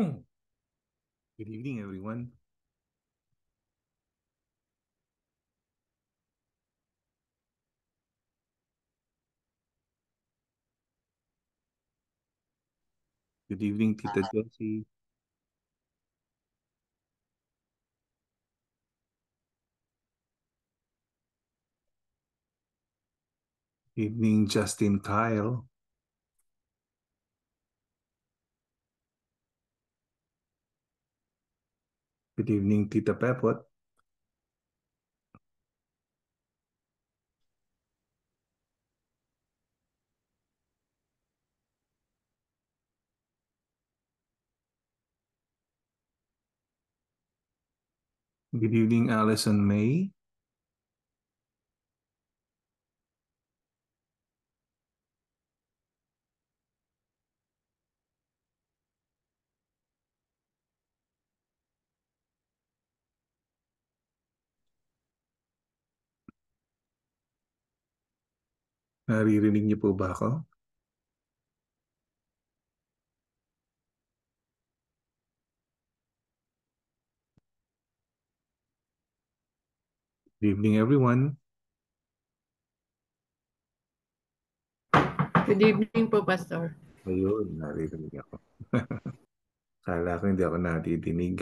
Good evening, everyone. Good evening, Tita ah. Josie. Evening, Justin Kyle. Good evening, Tita Pepot. Good evening, Alison May. Naririnig niyo po ba ako? Good evening, everyone. Good evening po, Pastor. Ayun, naririnig ako. Kala ko hindi ako e- nadidinig.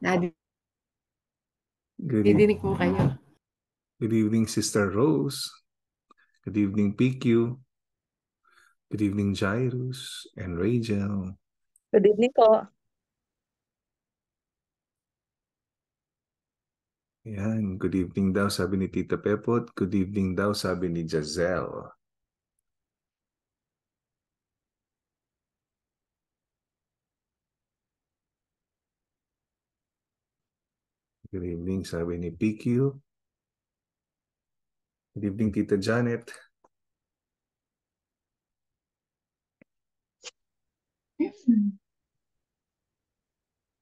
nadidinig. Good Didinig po kayo. Good evening, Sister Rose. Good evening, PQ. Good evening, Jairus and Rachel. Good evening po. Yan, good evening daw sabi ni Tita Pepot. Good evening daw sabi ni Jazelle. Good evening sabi ni PQ. Good evening, Tita Janet.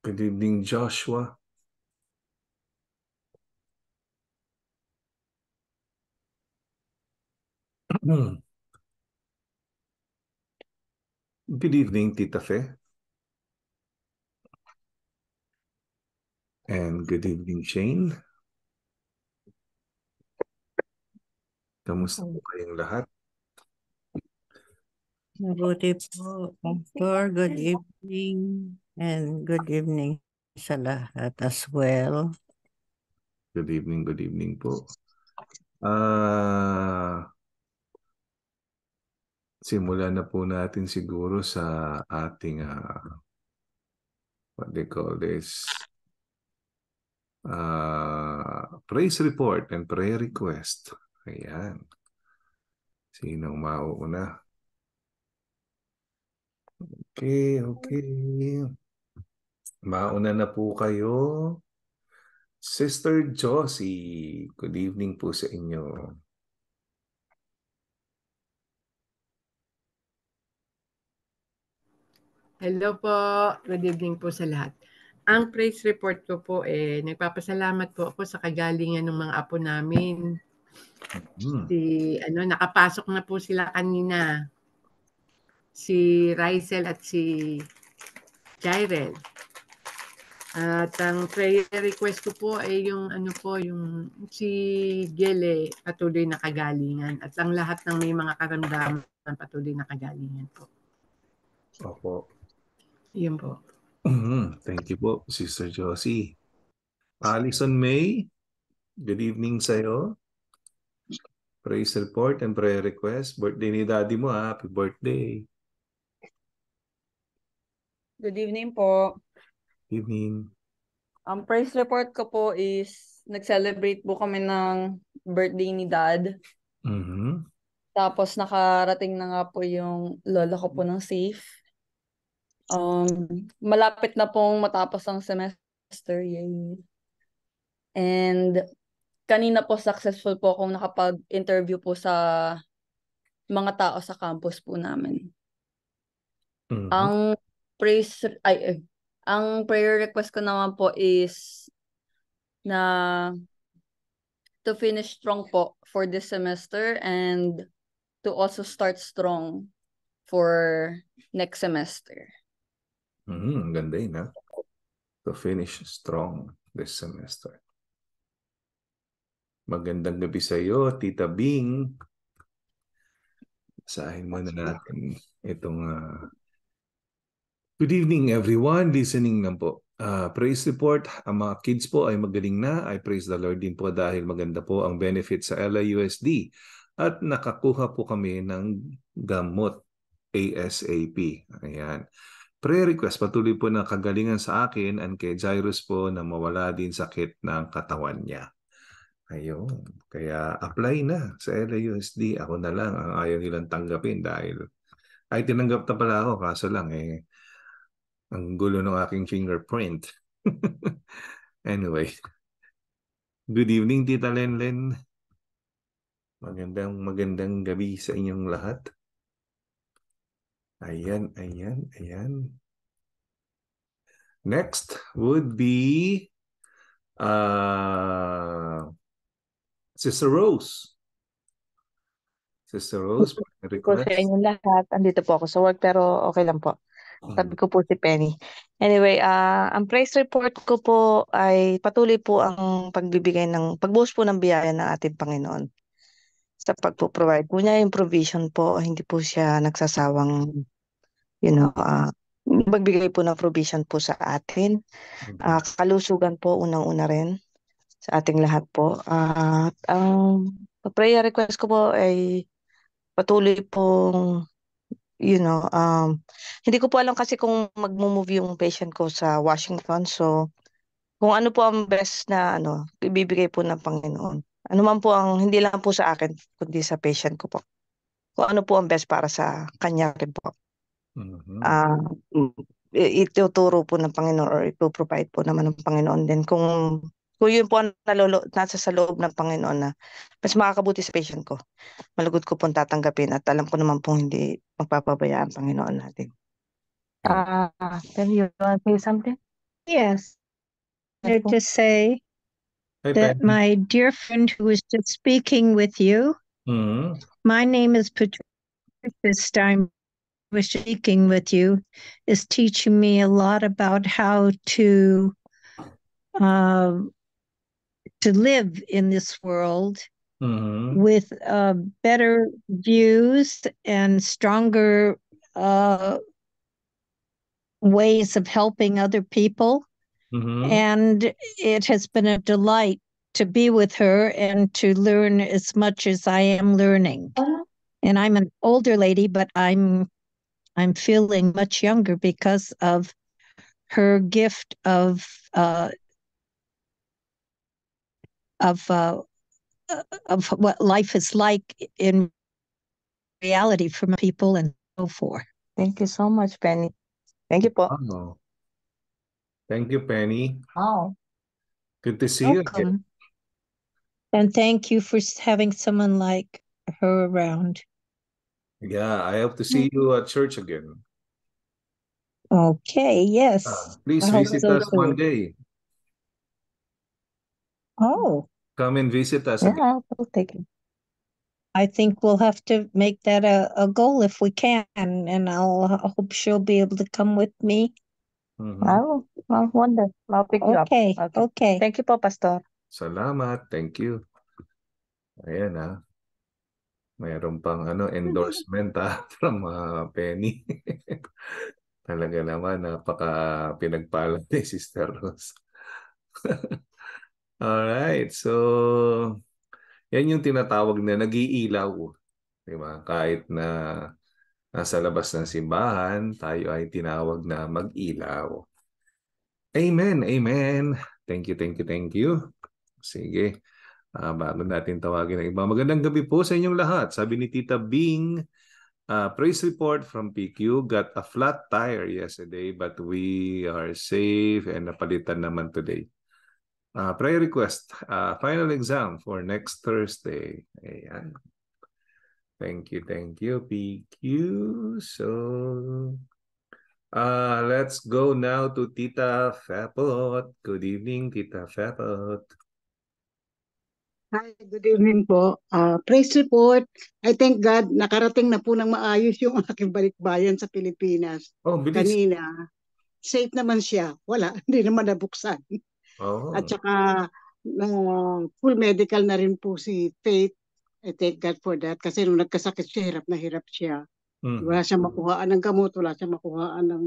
Good evening, Joshua. Good evening, Tita Fe. And good evening, Shane. Kamusta oh. po kayong lahat? Mabuti po, Pastor. Good evening and good evening sa lahat as well. Good evening, good evening po. Uh, ah, simula na po natin siguro sa ating uh, what they call this uh, praise report and prayer request. Ayan. Sinong mauuna? Okay, okay. Mauna na po kayo. Sister Josie, good evening po sa inyo. Hello po. Good evening po sa lahat. Ang praise report ko po eh, nagpapasalamat po ako sa kagalingan ng mga apo namin mm Si ano nakapasok na po sila kanina. Si Rizel at si Jairel. At ang prayer request ko po ay yung ano po, yung si Gele patuloy na kagalingan at ang lahat ng may mga karamdaman patuloy na kagalingan po. Opo. Yun po. mm Thank you po, Sister Josie. Alison May, good evening sa'yo praise report and prayer request. Birthday ni daddy mo, ha? Ah. happy birthday. Good evening po. Evening. Ang um, praise report ko po is nag-celebrate po kami ng birthday ni dad. Mm-hmm. Tapos nakarating na nga po yung lola ko po ng safe. Um, malapit na pong matapos ang semester. Yay. And kanina po successful po akong nakapag-interview po sa mga tao sa campus po namin. Mm-hmm. Ang praise ay, ay eh, ang prayer request ko naman po is na to finish strong po for this semester and to also start strong for next semester. Mm, ganda yun, ha? To finish strong this semester. Magandang gabi sa iyo, Tita Bing. Basahin muna natin itong uh, Good evening everyone, listening na po. Uh, praise report, ang mga kids po ay magaling na. I praise the Lord din po dahil maganda po ang benefit sa LAUSD at nakakuha po kami ng gamot ASAP. Ayan. Prayer request, patuloy po na kagalingan sa akin and kay Jairus po na mawala din sakit ng katawan niya. Ayun. Kaya apply na sa LAUSD. Ako na lang ang ayaw nilang tanggapin dahil ay tinanggap na pala ako kaso lang eh ang gulo ng aking fingerprint. anyway. Good evening Tita Lenlen. Magandang magandang gabi sa inyong lahat. Ayan, ayan, ayan. Next would be uh, Sister Rose. Sister Rose, po sa inyong lahat. Andito po ako sa work pero okay lang po. Mm. Sabi ko po si Penny. Anyway, uh, ang praise report ko po ay patuloy po ang pagbibigay ng, pagbuhos po ng biyaya ng ating Panginoon. Sa pagpo-provide po niya yung provision po, hindi po siya nagsasawang, you know, uh, magbigay po ng provision po sa atin. Uh, kalusugan po unang-una rin sa ating lahat po. At ang prayer request ko po ay patuloy pong you know, um, hindi ko po alam kasi kung magmo-move yung patient ko sa Washington. So, kung ano po ang best na ano, ibibigay po ng Panginoon. Ano man po ang, hindi lang po sa akin, kundi sa patient ko po. Kung ano po ang best para sa kanya rin po. Mm-hmm. Uh, ituturo po ng Panginoon or ipoprovide po naman ng Panginoon din kung kung yun po ang nalolo, nasa sa loob ng Panginoon na mas makakabuti sa patient ko. Malugod ko pong tatanggapin at alam ko naman pong hindi magpapabayaan ang Panginoon natin. Ah, uh, then you want to say something? Yes. I to ano say hey, that ben. my dear friend who was just speaking with you, mm -hmm. my name is Patricia Stein was speaking with you is teaching me a lot about how to uh, to live in this world mm-hmm. with uh, better views and stronger uh, ways of helping other people. Mm-hmm. And it has been a delight to be with her and to learn as much as I am learning. Uh-huh. And I'm an older lady, but I'm I'm feeling much younger because of her gift of uh, of uh, of what life is like in reality for people and so forth. Thank you so much, Penny. Thank you, Paul. Oh. Thank you, Penny. Wow. Good to see Welcome. you again. And thank you for having someone like her around. Yeah, I hope to see mm. you at church again. Okay, yes. Uh, please I visit so us too. one day. Oh, come and visit us. Yeah, we'll take it. I think we'll have to make that a, a goal if we can, and I'll I hope she'll be able to come with me. Mhm. I'll wonder. I'll pick you up. Okay, okay. Thank you po, Pastor. Salamat. Thank you. Ayan ah. Mayroon pang ano endorsement ah from my ah, Penny. Talaga naman napaka pinagpala ni Sister Rose. Alright. So, yan yung tinatawag na nagiilaw. Di ba? Kahit na nasa labas ng simbahan, tayo ay tinawag na mag-ilaw. Amen. Amen. Thank you, thank you, thank you. Sige. Uh, bago natin tawagin ang iba. Magandang gabi po sa inyong lahat. Sabi ni Tita Bing, uh, praise report from PQ, got a flat tire yesterday but we are safe and napalitan naman today. Uh, prayer request, uh, final exam for next Thursday. Ayan. Thank you, thank you, PQ. So, uh, let's go now to Tita Fapot. Good evening, Tita Fapot. Hi, good evening po. Uh, praise report. I thank God, nakarating na po ng maayos yung aking balikbayan sa Pilipinas. Oh, bilis. Kanina. Safe naman siya. Wala, hindi naman nabuksan. Oh. At saka uh, full medical na rin po si Faith. I thank God for that. Kasi nung nagkasakit siya, hirap na hirap siya. Mm. Wala siya makuhaan ng gamot, wala siya makuhaan ng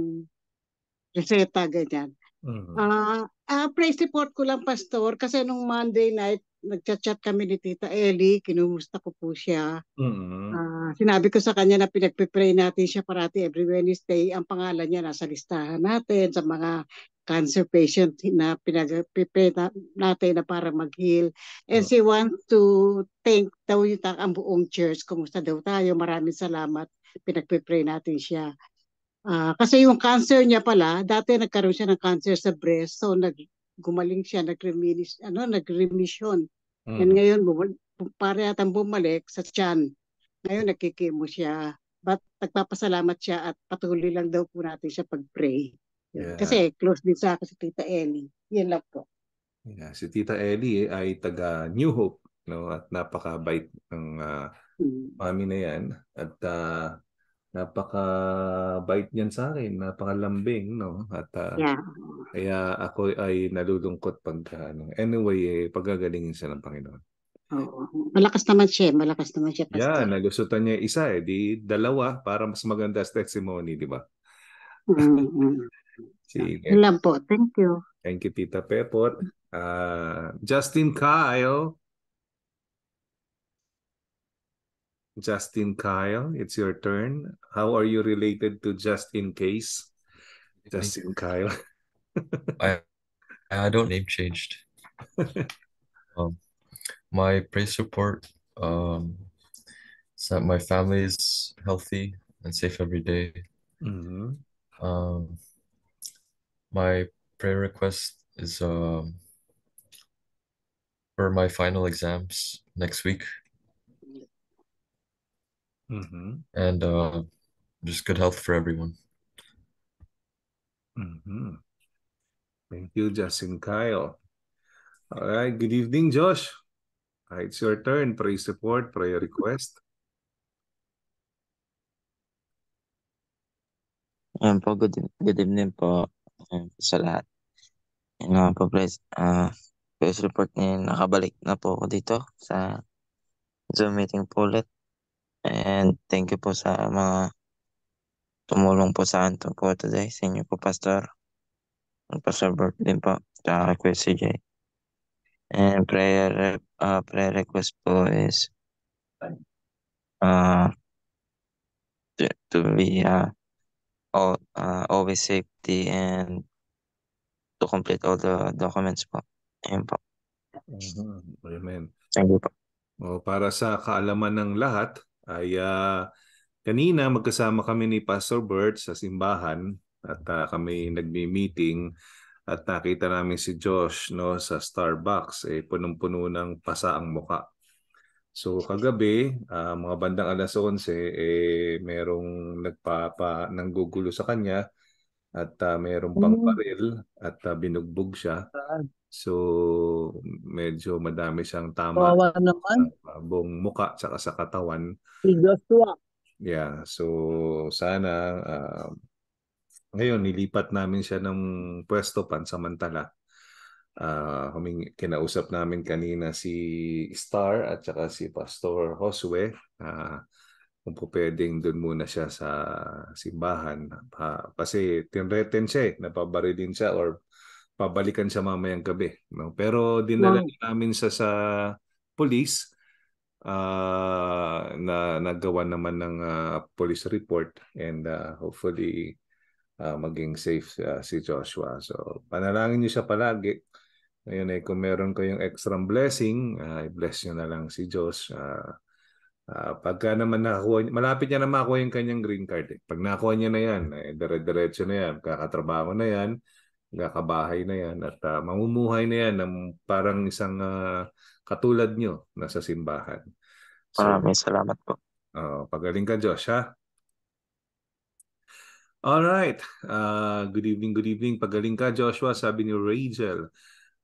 reseta, ganyan. Mm. Uh, ah, uh, ah, praise report ko lang, Pastor, kasi nung Monday night, nagchat-chat kami ni Tita Ellie, kinumusta ko po siya. Mm-hmm. Uh, sinabi ko sa kanya na pinagpipray natin siya parati every Wednesday. Ang pangalan niya nasa listahan natin sa mga cancer patient na pinag-prepare natin na para mag-heal. And oh. she wants to thank daw yung ang buong church. Kumusta daw tayo? Maraming salamat. Pinag-prepare natin siya. Uh, kasi yung cancer niya pala, dati nagkaroon siya ng cancer sa breast. So nag gumaling siya, nag-reminis, ano, nag-remission. Mm. And ngayon, bumalik, pare atang bumalik sa tiyan. Ngayon, nakikimo siya. But nagpapasalamat siya at patuloy lang daw po natin siya pag-pray. Kasi close din sa akin si Tita Ellie. Yun lang po. Yeah. Si Tita Ellie eh, ay taga New Hope no at napakabait ng uh, ah, mami hmm. na yan at uh, ah, napaka napakabait niyan sa akin, Napaka-lambing. no at uh, yeah. kaya ako ay nalulungkot pag ano. anyway, eh, pagagalingin siya ng Panginoon. Oo. Malakas naman siya, eh. malakas naman siya. Pastor. Yeah, nagustuhan niya isa eh, di dalawa para mas maganda testimony, di ba? Mm-hmm. Sige. po. Thank you. Thank you, Tita Pepot. Uh, Justin Kyle. Justin Kyle, it's your turn. How are you related to Just In Case? Justin Kyle. I I don't name changed. um, my praise support um, is that my family is healthy and safe every day. Mm -hmm. Um, my prayer request is um for my final exams next week. Mm-hmm. And uh, just good health for everyone. Mm-hmm. Thank you, Justin Kyle. All right. Good evening, Josh. it's your turn. Pray support, prayer request. Um, po, good, good evening po. And mm, sa lahat. Yun naman po, press, uh, ah, press report ngayon. Nakabalik na po ako dito sa Zoom meeting po ulit. And thank you po sa mga tumulong po sa akin po today. Sa inyo po, Pastor. Pastor Bert din po. request kay CJ. And prayer, uh, prayer request po is uh, to, to be uh, all, uh, always safety and to complete all the documents po. Ayun po. Mhm. Amen. Thank you po. O, para sa kaalaman ng lahat, ay ah, kanina magkasama kami ni Pastor Bert sa simbahan at ah, kami nagmi-meeting at nakita namin si Josh no sa Starbucks eh punong-puno ng pasa ang muka. So kagabi, uh, mga bandang alas 11, eh, merong nagpapa, nanggugulo sa kanya at uh, merong hmm. pangparil at uh, binugbog siya. So medyo madami siyang tama naman. sa buong muka at sa katawan. Yeah, so sana uh, ngayon nilipat namin siya ng pwesto pansamantala Uh, ah, huming, kinausap namin kanina si Star at saka si Pastor Josue. Uh, kung po pwedeng doon muna siya sa simbahan. Ha, kasi tinreten siya eh, napabarilin siya or pabalikan siya mamayang gabi. No? Pero dinala wow. namin sa sa police uh, na nagawa naman ng uh, police report and uh, hopefully uh, maging safe uh, si Joshua. So panalangin niyo siya palagi ngayon eh, kung meron kayong extra blessing, uh, i-bless nyo na lang si Diyos. Uh, uh, pagka naman nakakuha, malapit niya na makuha yung kanyang green card. Eh. Pag nakuha niya na yan, eh, dire-diretso na yan, kakatrabaho na yan, kakabahay na yan, at uh, mamumuhay na yan ng parang isang uh, katulad nyo na sa simbahan. So, Maraming salamat po. Uh, pagaling ka, Josh, ha? All right. Uh, good evening, good evening. Pagaling ka, Joshua, sabi ni Rachel.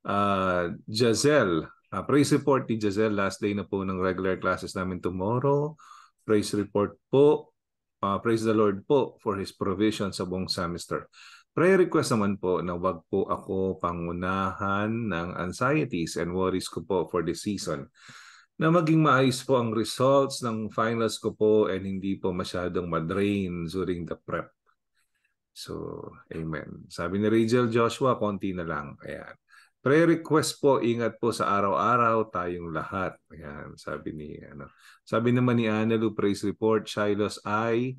Uh, ah, Jazelle, uh, ah, praise report ni Jazelle. Last day na po ng regular classes namin tomorrow. Praise report po. Uh, praise the Lord po for His provision sa buong semester. Prayer request naman po na wag po ako pangunahan ng anxieties and worries ko po for this season. Na maging maayos po ang results ng finals ko po and hindi po masyadong madrain during the prep. So, amen. Sabi ni Rachel Joshua, konti na lang. Ayan. Prayer request po, ingat po sa araw-araw tayong lahat. Ayan, sabi ni ano. Sabi naman ni Ana Lu Praise Report, Shiloh's eye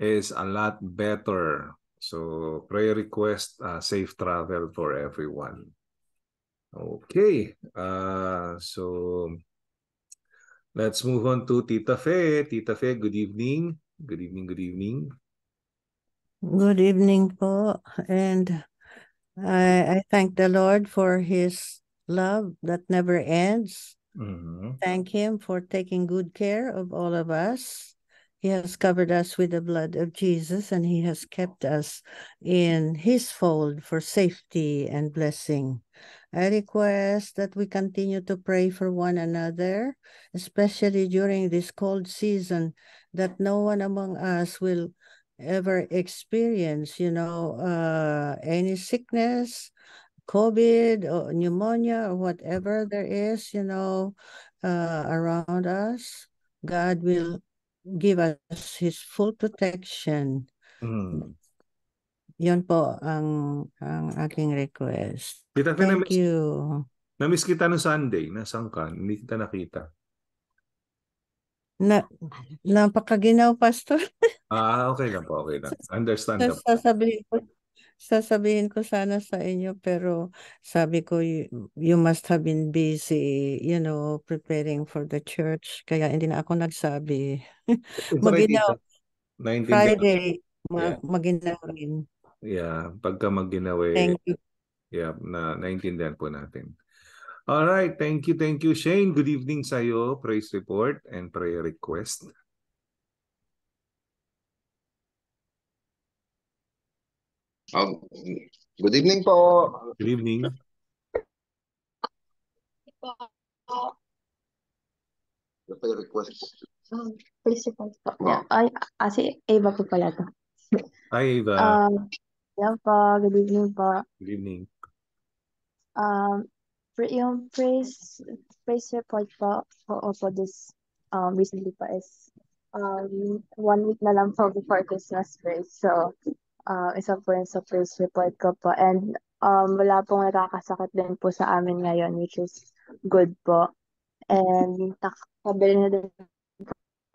is a lot better. So, prayer request, uh, safe travel for everyone. Okay. Uh, so, let's move on to Tita Fe. Tita Fe, good evening. Good evening, good evening. Good evening po. And I, I thank the Lord for his love that never ends. Mm-hmm. Thank him for taking good care of all of us. He has covered us with the blood of Jesus and he has kept us in his fold for safety and blessing. I request that we continue to pray for one another, especially during this cold season, that no one among us will ever experience, you know, uh, any sickness, COVID or pneumonia or whatever there is, you know, uh, around us, God will give us His full protection. Mm. Yun po ang, ang aking request. Kita Thank na-miss, you. Namiss kita no Sunday. Nasaan ka? Hindi kita nakita. Na, napakaginaw, Pastor. Ah, okay lang po, okay lang. Understandable. Tapos sasabihin ko, sasabihin ko sana sa inyo pero sabi ko you, you must have been busy, you know, preparing for the church. Kaya hindi na ako nagsabi. maginaw. Friday, ma- maginaw rin. Yeah, pagka maginaw eh. Thank you. Yeah, na naintindihan po natin. All right, thank you, thank you Shane. Good evening sa iyo. Praise report and prayer request. Um, good evening po. Good evening. request. Um, principal po. Yeah. Ay, ah, si Hi, Ava. Um, yeah po. Good evening po. Good evening. Um, yung praise, praise report po, po, po this um, recently po is um, one week na lang po before Christmas break. So, uh, isa po yun sa police report ko po and, um, wala pong nakakasakit din po sa amin ngayon which is good po. And nakakabili na din po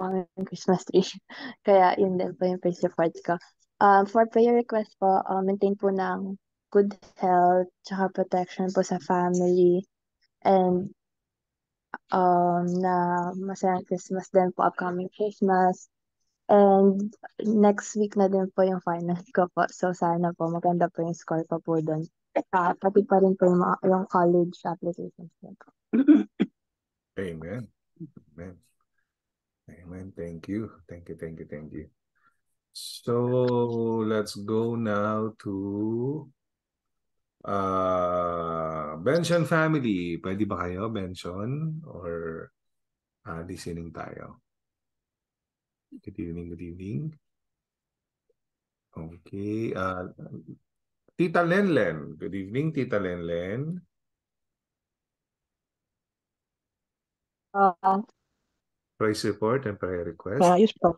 kami ng Christmas tree. Kaya yun din po yung police report ko. Um, for prayer request po, um, maintain po ng good health tsaka protection po sa family and um, na masayang Christmas din po, upcoming Christmas. And next week na din po yung final ko po. So sana po maganda po yung score ko po doon. Uh, ah, pati pa rin po yung, yung college applications ko Amen. Amen. Amen. Thank you. Thank you, thank you, thank you. So let's go now to uh, Benson family. Pwede ba kayo, Benson? Or uh, listening tayo? Good evening, good evening. Okay. Uh, Tita Lenlen. Good evening, Tita Lenlen. Uh, Price report and prayer request. Uh, yes po.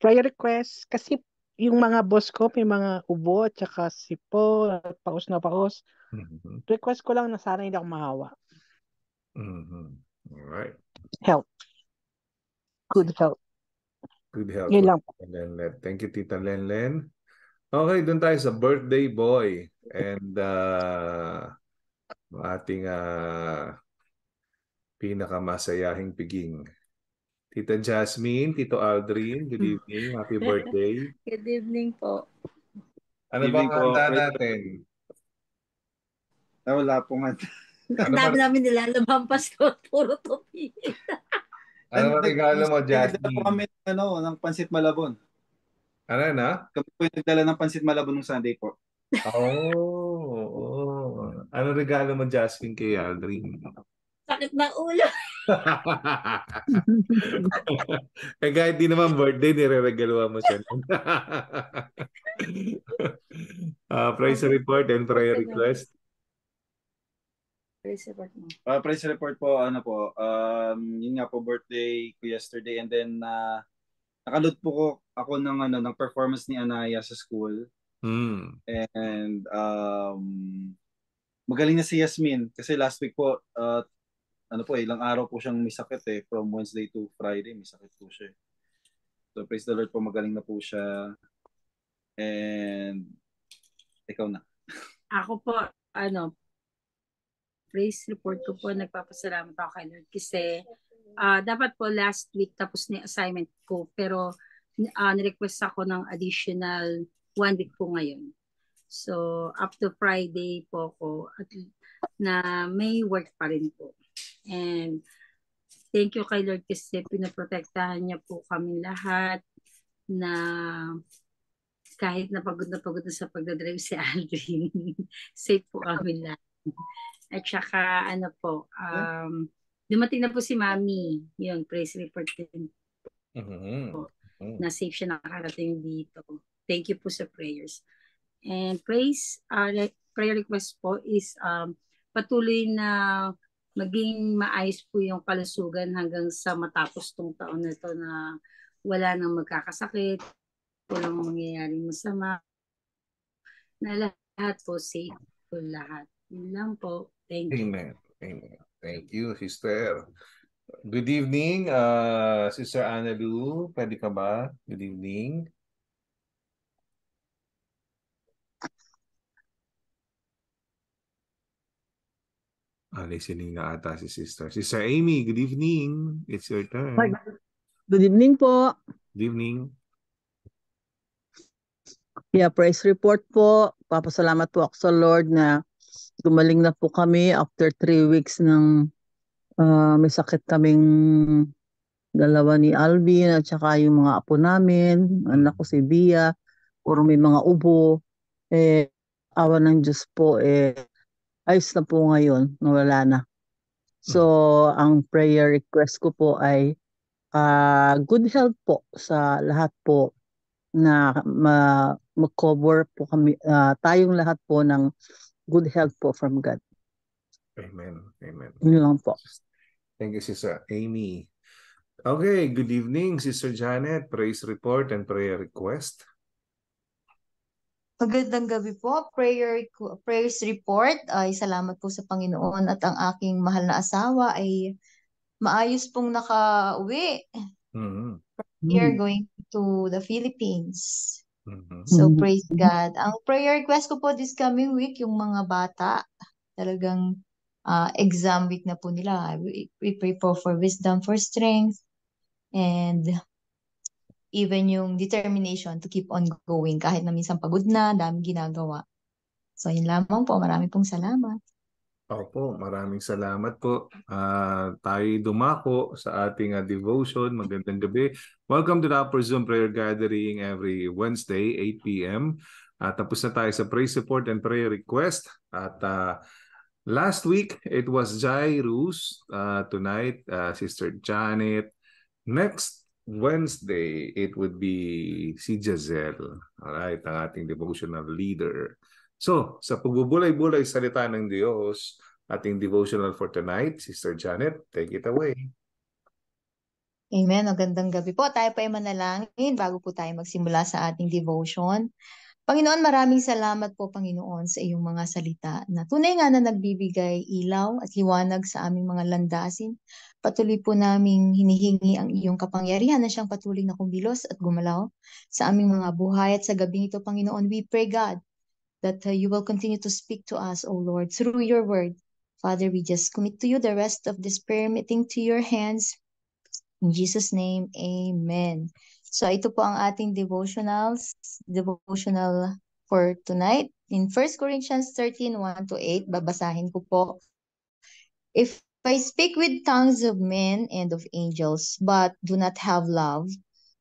Prayer request kasi yung mga boss ko may mga ubo at saka sipo, paus na paus. Mm-hmm. Request ko lang na sana hindi ako mahawa. Mm-hmm. All right. Help. Good help. Good health. Yun lang. Lenlen. Thank you, Tita Len Len. Okay, doon tayo sa birthday boy. And uh, ating uh, pinakamasayahing piging. Tita Jasmine, Tito Aldrin, good evening. Happy birthday. good evening po. Ano Good bang evening natin? Ah, wala pong ano Ang dami ano namin nilalabang Pasko, puro topi. Ano, ano ba regalo mo, Jasmine? kami ano, ng pansit malabon. Ano na? Ah? Kami po nagdala ng pansit malabon ng Sunday po. Oo. Oh, oh. Ano regalo mo, Jasmine, kay Aldrin? Sakit ng ulo. eh kahit di naman birthday, nireregaluhan mo siya. uh, ah, praise report and prayer request. Price report mo. Uh, ah, price report po, ano po, um, yun nga po birthday ko yesterday and then uh, nakalot po ko ako ng, ano, ng performance ni Anaya sa school. Mm. And um, magaling na si Yasmin kasi last week po, uh, ano po, ilang araw po siyang may sakit eh. From Wednesday to Friday, may sakit po siya. So praise the Lord po, magaling na po siya. And ikaw na. Ako po, ano, praise report ko po, nagpapasalamat ako kay Lord kasi uh, dapat po last week tapos ni assignment ko pero uh, ah, nirequest ako ng additional one week po ngayon. So up to Friday po ako at na may work pa rin po. And thank you kay Lord kasi pinaprotektahan niya po kami lahat na kahit napagod na pagod na sa pagdadrive si Aldrin, safe po kami lahat. At saka ano po, um, dumating na po si Mami, yung praise report din mm-hmm. po. Mm-hmm. Na safe siya nakarating dito. Thank you po sa prayers. And praise, uh, prayer request po is um, patuloy na maging maayos po yung kalusugan hanggang sa matapos tong taon na to na wala nang magkakasakit, walang mangyayaring masama, na lahat po safe po lahat. Yun lang po. Thank you. Amen. Amen. Thank you, sister. Good evening, uh, Sister Ana Lu. Pwede ka ba? Good evening. Ah, listening na ata si Sister. Sister Amy, good evening. It's your turn. Good evening po. Good evening. Yeah, praise report po. Papasalamat po ako sa Lord na Gumaling na po kami after three weeks ng uh, may sakit kaming dalawa ni Alvin at saka yung mga apo namin, anak ko si Bia, or may mga ubo. Eh, awa ng Diyos po, eh, ayos na po ngayon, nawala na. So, ang prayer request ko po ay uh, good health po sa lahat po na ma- mag-cover po kami, uh, tayong lahat po ng good health po from God. Amen. Amen. Yun lang po. Thank you, Sister Amy. Okay, good evening, Sister Janet. Praise report and prayer request. Magandang gabi po. Prayer prayers report ay salamat po sa Panginoon at ang aking mahal na asawa ay maayos pong nakauwi. Mm-hmm. are mm. going to the Philippines. Mm-hmm. So mm-hmm. praise God. Ang prayer request ko po this coming week, yung mga bata, talagang uh, exam week na po nila. We, we pray po for wisdom, for strength, and even yung determination to keep on going kahit na minsan pagod na, dami ginagawa. So yun lamang po. Marami pong salamat. Opo, maraming salamat po. Uh, ah, tayo dumako sa ating uh, devotion. Magandang gabi. Welcome to the Upper Zoom Prayer Gathering every Wednesday, 8 p.m. Uh, tapos na tayo sa praise support and prayer request. At uh, last week, it was Jairus. Uh, tonight, uh, Sister Janet. Next Wednesday, it would be si Jazelle. Alright, ang ating devotional leader. So, sa pagbubulay-bulay salita ng Diyos, ating devotional for tonight, Sister Janet, take it away. Amen. Magandang gabi po. Tayo pa ay manalangin bago po tayo magsimula sa ating devotion. Panginoon, maraming salamat po, Panginoon, sa iyong mga salita na tunay nga na nagbibigay ilaw at liwanag sa aming mga landasin. Patuloy po naming hinihingi ang iyong kapangyarihan na siyang patuloy na kumilos at gumalaw sa aming mga buhay at sa gabing ito, Panginoon. We pray, God, that uh, you will continue to speak to us, O Lord, through your word. Father, we just commit to you the rest of this prayer meeting to your hands. In Jesus' name, Amen. So ito po ang ating devotionals, devotional for tonight. In 1 Corinthians 13, 1 8, babasahin ko po. If I speak with tongues of men and of angels, but do not have love,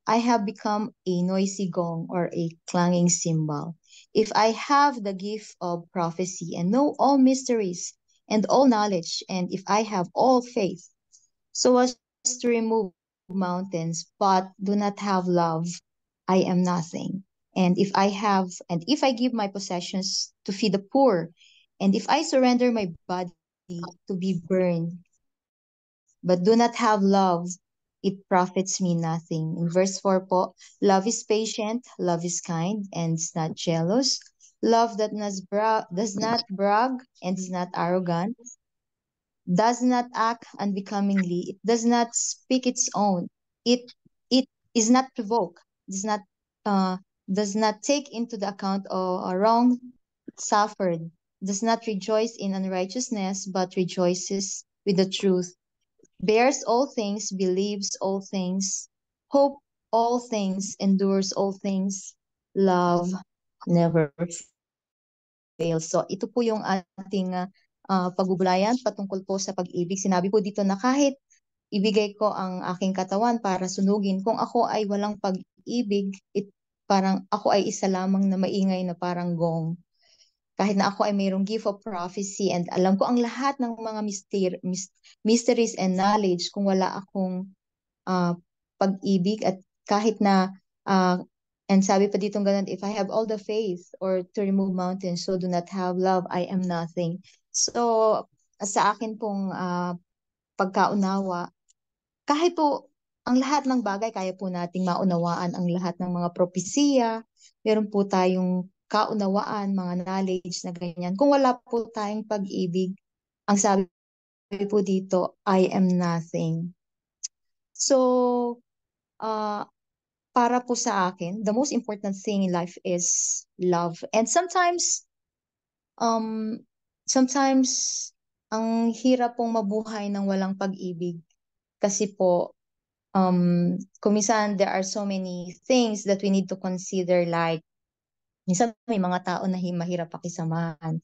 I have become a noisy gong or a clanging cymbal. if I have the gift of prophecy and know all mysteries and all knowledge, and if I have all faith, so as to remove mountains, but do not have love, I am nothing. And if I have, and if I give my possessions to feed the poor, and if I surrender my body to be burned, but do not have love, it profits me nothing. In verse 4 po, love is patient, love is kind, and is not jealous. Love that does not brag and is not arrogant, does not act unbecomingly, it does not speak its own, it it is not provoked, does not uh, does not take into the account of a wrong suffered, does not rejoice in unrighteousness, but rejoices with the truth bears all things, believes all things, hope all things, endures all things, love never fails. So ito po yung ating uh, ah, pagbubulayan patungkol po sa pag-ibig. Sinabi po dito na kahit ibigay ko ang aking katawan para sunugin, kung ako ay walang pag-ibig, it, parang ako ay isa lamang na maingay na parang gong kahit na ako ay mayroong gift of prophecy and alam ko ang lahat ng mga myster- mysteries and knowledge kung wala akong uh, pag-ibig at kahit na uh, and sabi pa dito ganun if I have all the faith or to remove mountains so do not have love I am nothing so sa akin pong uh, pagkaunawa kahit po ang lahat ng bagay kaya po nating maunawaan ang lahat ng mga propesiya meron po tayong kaunawaan, mga knowledge na ganyan. Kung wala po tayong pag-ibig, ang sabi po dito, I am nothing. So, uh, para po sa akin, the most important thing in life is love. And sometimes, um, sometimes, ang hirap pong mabuhay ng walang pag-ibig. Kasi po, um, kumisan, there are so many things that we need to consider like minsan may mga tao na mahirap pakisamahan.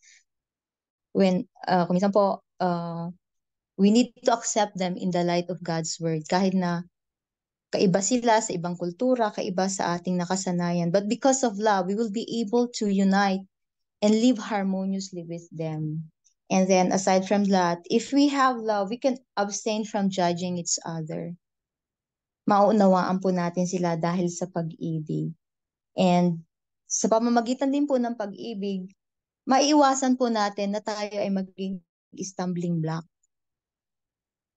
When, uh, kung minsan po, uh, we need to accept them in the light of God's Word. Kahit na kaiba sila sa ibang kultura, kaiba sa ating nakasanayan. But because of love, we will be able to unite and live harmoniously with them. And then aside from that, if we have love, we can abstain from judging each other. Mauunawaan po natin sila dahil sa pag-ibig. And sa pamamagitan din po ng pag-ibig, maiiwasan po natin na tayo ay maging stumbling block.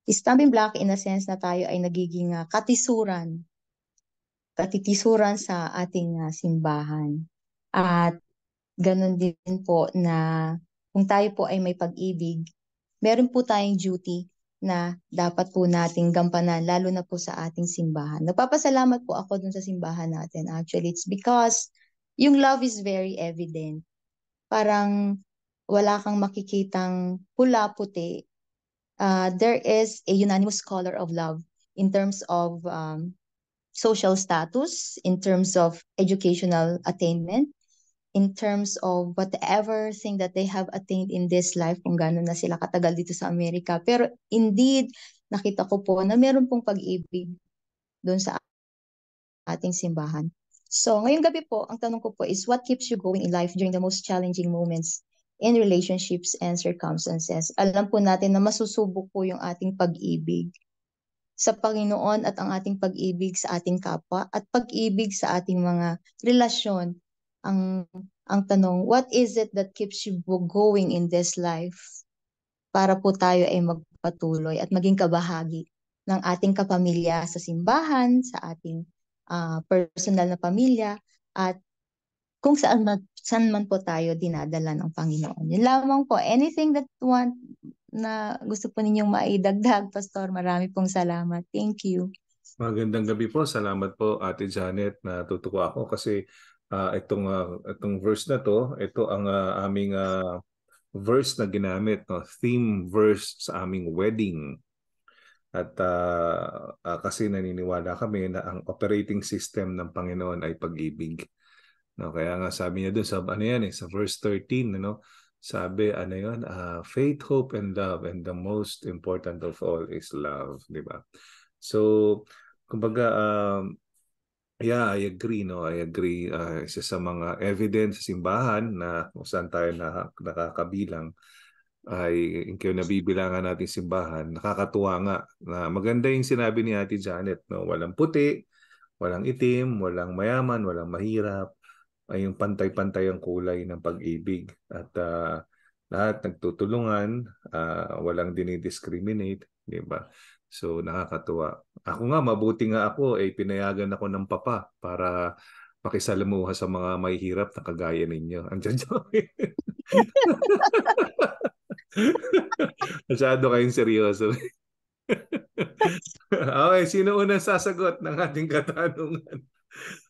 Stumbling block in a sense na tayo ay nagiging uh, katisuran, katitisuran sa ating uh, simbahan. At ganun din po na kung tayo po ay may pag-ibig, meron po tayong duty na dapat po nating gampanan, lalo na po sa ating simbahan. Nagpapasalamat po ako dun sa simbahan natin. Actually, it's because yung love is very evident. Parang wala kang makikitang pula puti. Uh, there is a unanimous color of love in terms of um, social status, in terms of educational attainment, in terms of whatever thing that they have attained in this life, kung gano'n na sila katagal dito sa Amerika. Pero indeed, nakita ko po na meron pong pag-ibig doon sa ating simbahan. So, ngayong gabi po, ang tanong ko po is what keeps you going in life during the most challenging moments in relationships and circumstances? Alam po natin na masusubok po yung ating pag-ibig sa Panginoon at ang ating pag-ibig sa ating kapwa at pag-ibig sa ating mga relasyon. Ang ang tanong, what is it that keeps you going in this life? Para po tayo ay magpatuloy at maging kabahagi ng ating kapamilya sa simbahan, sa ating uh, personal na pamilya, at kung saan man, saan man po tayo dinadala ng Panginoon. Yun lamang po, anything that want na gusto po ninyong maidagdag, Pastor, marami pong salamat. Thank you. Magandang gabi po. Salamat po, Ate Janet. Natutuwa ako kasi uh, itong uh, itong verse na to, ito ang uh, aming uh, verse na ginamit, no? theme verse sa aming wedding. At uh, uh, kasi naniniwala kami na ang operating system ng Panginoon ay pag-ibig. No, kaya nga sabi niya doon sa ano yan eh, sa verse 13 no, sabi ano yon, uh, ah, faith, hope and love and the most important of all is love, di ba? So kumbaga um, yeah, I agree no, I agree uh, isa sa mga evidence sa simbahan na kung saan tayo na, nakakabilang ay yung nabibilangan natin simbahan, nakakatuwa nga na maganda yung sinabi ni Ate Janet, no? walang puti, walang itim, walang mayaman, walang mahirap, ay yung pantay-pantay ang kulay ng pag-ibig at uh, lahat nagtutulungan, uh, walang dinidiscriminate, di ba? So nakakatuwa. Ako nga mabuti nga ako ay eh, pinayagan ako ng papa para pakisalamuha sa mga may hirap na kagaya ninyo. Andiyan joke. Masyado kayong seryoso. okay, sino unang sasagot ng ating katanungan?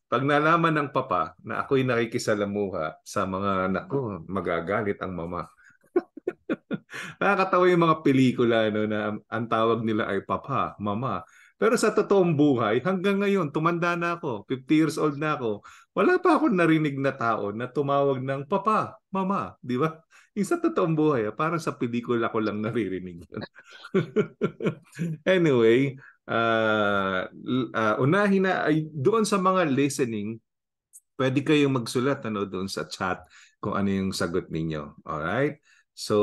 Pag nalaman ng papa na ako'y nakikisalamuha sa mga nako, magagalit ang mama. Nakakatawa yung mga pelikula no, na ang tawag nila ay papa, mama. Pero sa totoong buhay, hanggang ngayon, tumanda na ako, 50 years old na ako, wala pa akong narinig na tao na tumawag ng papa, mama, di ba? Yung sa totoong buhay, ah, parang sa pelikula ko lang naririnig yun. anyway, uh, uh, unahin na, ay, doon sa mga listening, pwede kayong magsulat ano, doon sa chat kung ano yung sagot ninyo. Alright? So,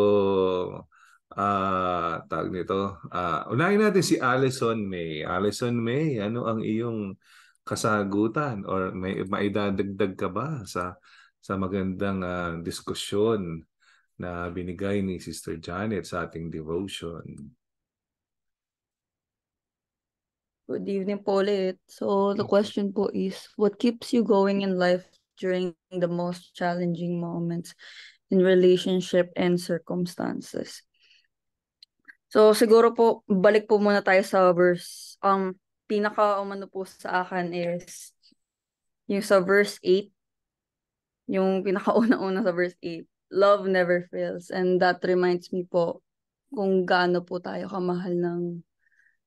uh, tawag nito, uh, unahin natin si Allison May. Allison May, ano ang iyong kasagutan or may maidadagdag ka ba sa sa magandang uh, diskusyon na binigay ni Sister Janet sa ating devotion. Good evening po ulit. So the question po is, what keeps you going in life during the most challenging moments in relationship and circumstances? So siguro po, balik po muna tayo sa verse. um, pinaka umano po sa akin is yung sa verse 8. Yung pinakauna-una sa verse 8 love never fails. And that reminds me po kung gaano po tayo kamahal ng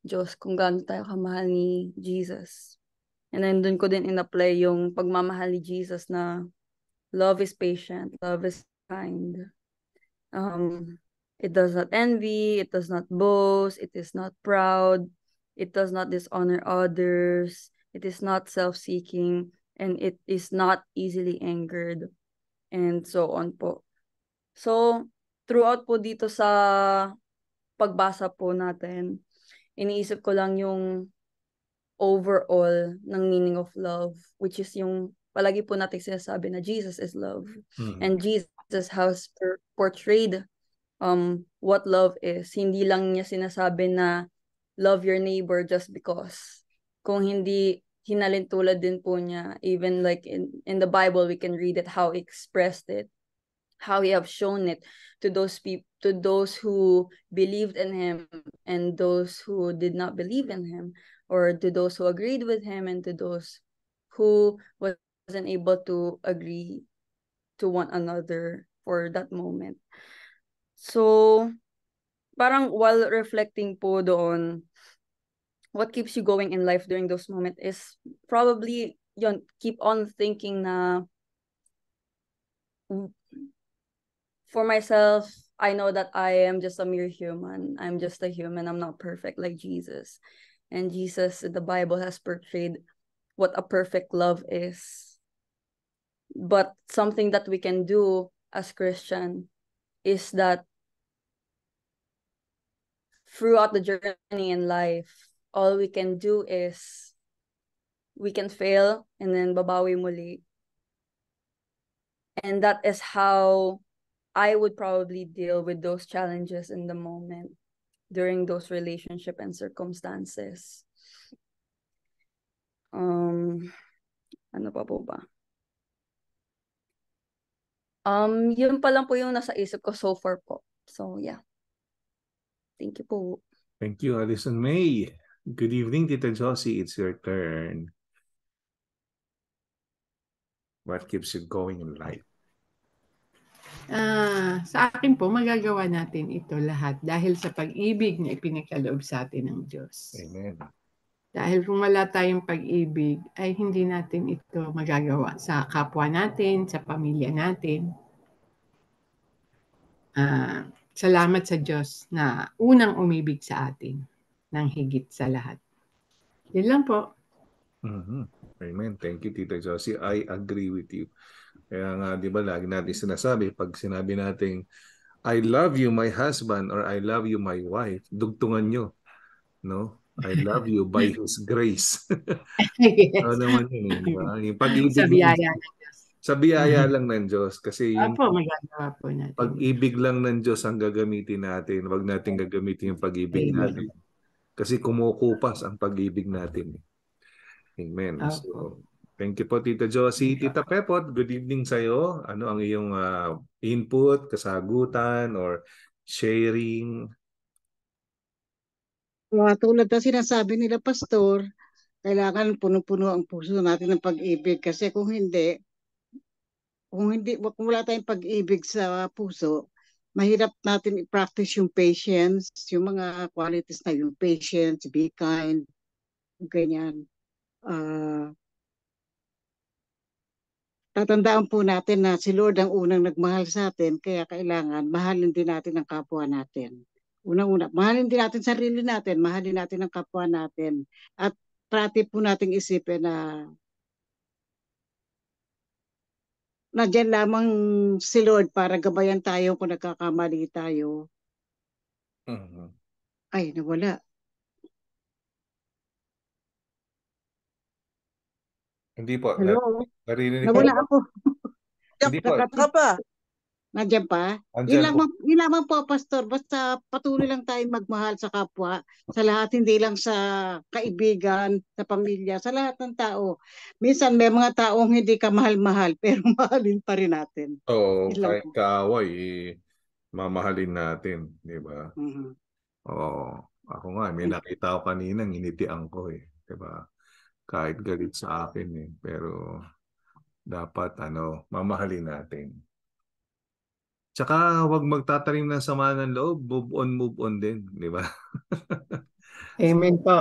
Diyos, kung gaano tayo kamahal ni Jesus. And then doon ko din in-apply yung pagmamahal ni Jesus na love is patient, love is kind. Um, it does not envy, it does not boast, it is not proud, it does not dishonor others, it is not self-seeking, and it is not easily angered, and so on po. So, throughout po dito sa pagbasa po natin, iniisip ko lang yung overall ng meaning of love, which is yung palagi po natin sinasabi na Jesus is love. hmm And Jesus has portrayed um, what love is. Hindi lang niya sinasabi na love your neighbor just because. Kung hindi hinalintulad din po niya, even like in, in the Bible, we can read it, how he expressed it. how he have shown it to those people to those who believed in him and those who did not believe in him or to those who agreed with him and to those who wasn't able to agree to one another for that moment so parang while reflecting po doon what keeps you going in life during those moments is probably yon. keep on thinking na for myself, I know that I am just a mere human. I'm just a human. I'm not perfect like Jesus. And Jesus, the Bible has portrayed what a perfect love is. But something that we can do as Christian is that throughout the journey in life, all we can do is we can fail and then babawi muli. And that is how I would probably deal with those challenges in the moment during those relationship and circumstances. Um, ano pa po ba? Um, yun pa lang po yung nasa isip ko so far po. So, yeah. Thank you po. Thank you, Alison May. Good evening, Tita Josie. It's your turn. What keeps you going in life? Uh, sa akin po, magagawa natin ito lahat dahil sa pag-ibig na ipinagkaloob sa atin ng Diyos. Amen. Dahil kung wala tayong pag-ibig, ay hindi natin ito magagawa sa kapwa natin, sa pamilya natin. Uh, salamat sa Diyos na unang umibig sa atin ng higit sa lahat. Yan lang po. Mm-hmm. Amen. Thank you, Tita Josie. I agree with you. Kaya nga, di ba, lagi natin sinasabi, pag sinabi nating, I love you, my husband, or I love you, my wife, dugtungan nyo. No? I love you by His grace. yes. Ano naman yun, eh, di ba? pag-ibig. Sa biyaya ng Diyos. Sa biyaya mm-hmm. lang ng Diyos. Kasi yung Apo, po natin. pag-ibig lang ng Diyos ang gagamitin natin. Huwag natin gagamitin yung pag-ibig Amen. natin. Kasi kumukupas ang pag-ibig natin. Eh. Amen. Apo. So, Thank you po, Tita Josie. Tita Pepot, good evening sa iyo. Ano ang iyong uh, input, kasagutan, or sharing? Uh, tulad na sinasabi nila, Pastor, kailangan puno puno ang puso natin ng pag-ibig. Kasi kung hindi, kung hindi kung wala tayong pag-ibig sa puso, mahirap natin i-practice yung patience, yung mga qualities na yung patience, be kind, ganyan. Uh, tatandaan po natin na si Lord ang unang nagmahal sa atin, kaya kailangan mahalin din natin ang kapwa natin. Unang-una, mahalin din natin sarili natin, mahalin natin ang kapwa natin. At prati po nating isipin na na dyan lamang si Lord para gabayan tayo kung nagkakamali tayo. Uh-huh. Ay, nawala. Hindi po. Hello? Naririnig Nawala ka? ako. Hindi pa. Ka pa. Nandiyan pa? Yun lamang, yun po, Pastor. Basta patuloy lang tayong magmahal sa kapwa, sa lahat, hindi lang sa kaibigan, sa pamilya, sa lahat ng tao. Minsan may mga taong hindi ka mahal-mahal, pero mahalin pa rin natin. Oo, oh, kahit kaaway, eh, mamahalin natin, di ba? Mm-hmm. Oo. Oh, ako nga, may nakita ko kanina, nginitian ko eh. Di ba? Kahit galit sa akin eh. Pero dapat ano, mamahalin natin. Tsaka huwag magtatanim ng sama ng loob, move on, move on din, di ba? Amen po.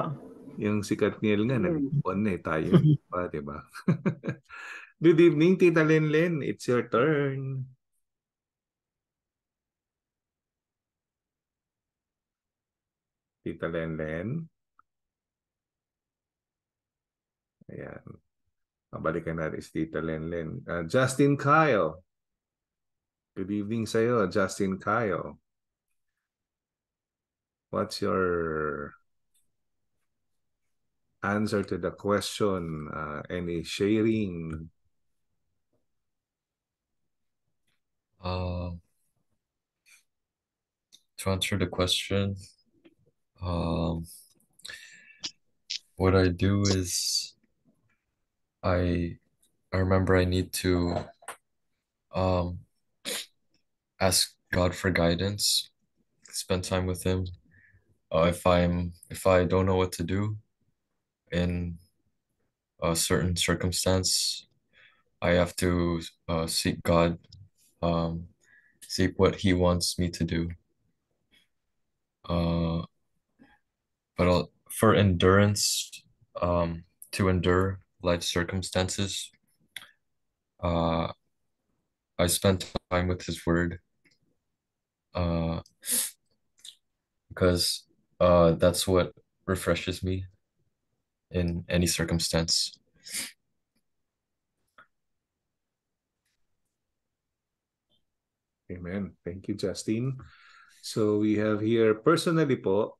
Yung si Katniel nga, mm. nag-move hmm. on eh, tayo pa, di ba? Good evening, Tita Lenlen. It's your turn. Tita Lenlen. Ayan. Balikan natin si Tita Len Uh, Justin Kyle. Good evening sa'yo, Justin Kyle. What's your answer to the question? Uh, any sharing? Uh, to answer the question, um, what I do is I I remember I need to um ask God for guidance, spend time with Him. Uh, if I'm if I don't know what to do in a certain circumstance, I have to uh, seek God, um, seek what He wants me to do. Uh, but I'll, for endurance, um, to endure, life circumstances. Uh, I spent time with His Word uh, because uh, that's what refreshes me in any circumstance. Amen. Thank you, Justine. So we have here, personally po,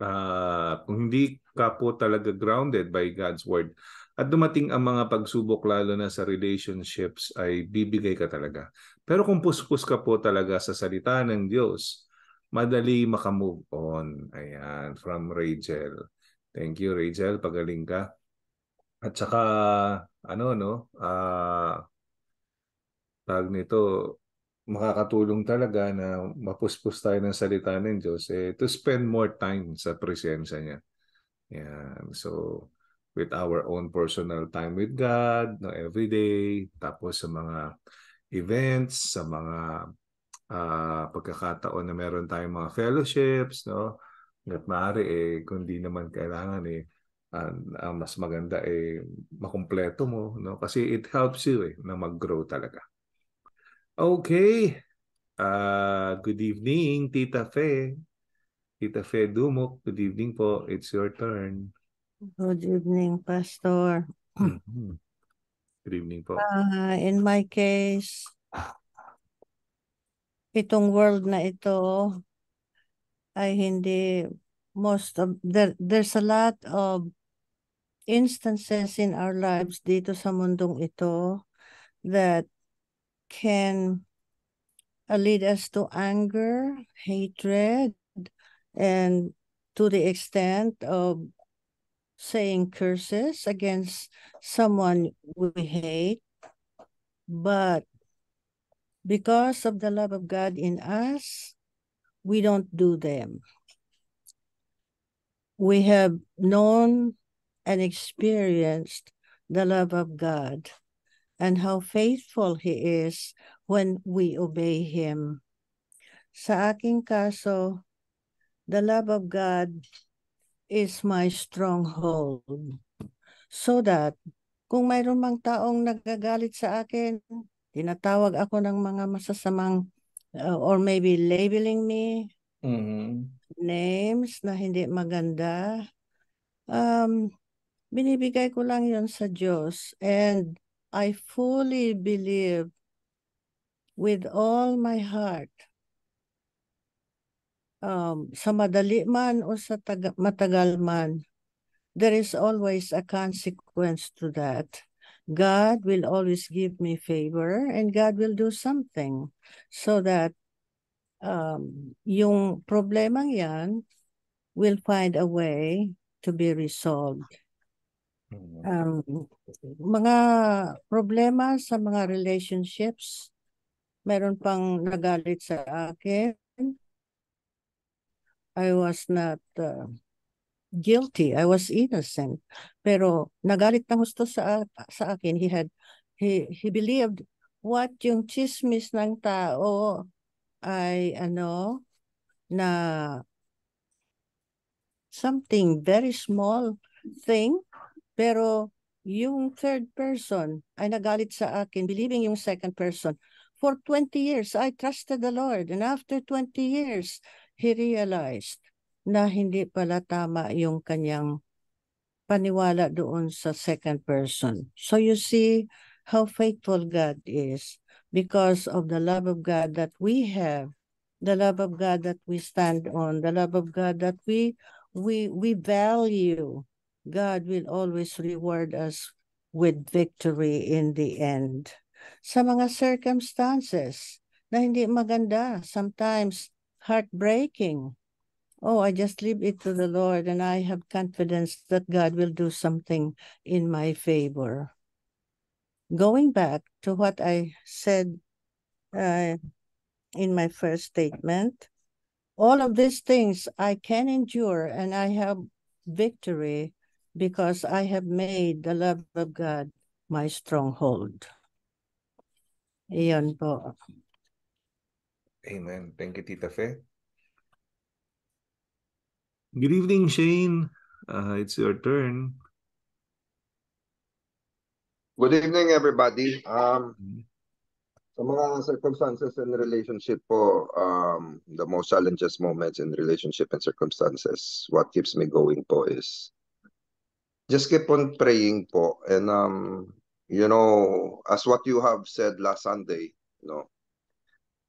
uh, kung hindi ka po talaga grounded by God's Word, at dumating ang mga pagsubok lalo na sa relationships ay bibigay ka talaga. Pero kung puspos ka po talaga sa salita ng Diyos, madali makamove on. Ayan, from Rachel. Thank you Rachel, pagaling ka. At saka ano no, ah uh, tag nito makakatulong talaga na mapuspos tayo ng salita ng Diyos eh, to spend more time sa presensya niya. Yan. So, with our own personal time with God no every day tapos sa mga events sa mga uh, pagkakataon na meron tayong mga fellowships no at maaari eh kundi naman kailangan eh uh, uh, mas maganda eh makumpleto mo no kasi it helps you eh na maggrow talaga okay uh, good evening tita Fe Tita Fe Dumok good evening po it's your turn Good evening, Pastor. Mm-hmm. Good evening po. Uh, in my case, itong world na ito ay hindi most of there, there's a lot of instances in our lives dito sa mundong ito that can lead us to anger, hatred, and to the extent of saying curses against someone we hate, but because of the love of God in us, we don't do them. We have known and experienced the love of God and how faithful He is when we obey Him. Sa aking kaso, the love of God is my stronghold. So that kung mayroon mang taong nagagalit sa akin, tinatawag ako ng mga masasamang uh, or maybe labeling me mm-hmm. names na hindi maganda. Um, binibigay ko lang yon sa Diyos and I fully believe with all my heart um, sa madali man o sa taga- matagal man, there is always a consequence to that. God will always give me favor and God will do something so that um, yung problemang yan will find a way to be resolved. Mm-hmm. Um, mga problema sa mga relationships, meron pang nagalit sa akin, I was not uh, guilty. I was innocent. Pero nagalit ng gusto sa, sa akin. He had, he, he believed what yung chismis ng tao ay ano, na something very small thing. Pero yung third person ay nagalit sa akin, believing yung second person. For 20 years, I trusted the Lord. And after 20 years, he realized na hindi pala tama yung kanyang paniwala doon sa second person. So you see how faithful God is because of the love of God that we have, the love of God that we stand on, the love of God that we we we value. God will always reward us with victory in the end. Sa mga circumstances na hindi maganda, sometimes heartbreaking. Oh, I just leave it to the Lord and I have confidence that God will do something in my favor. Going back to what I said uh, in my first statement, all of these things I can endure and I have victory because I have made the love of God my stronghold. Iyon po. Amen. Thank you, Tita Fe. Good evening, Shane. Uh, it's your turn. Good evening, everybody. Um, mm-hmm. sa mga circumstances and relationship po, um, the most challenges moments in relationship and circumstances, what keeps me going po is just keep on praying po. And, um, you know, as what you have said last Sunday, you know,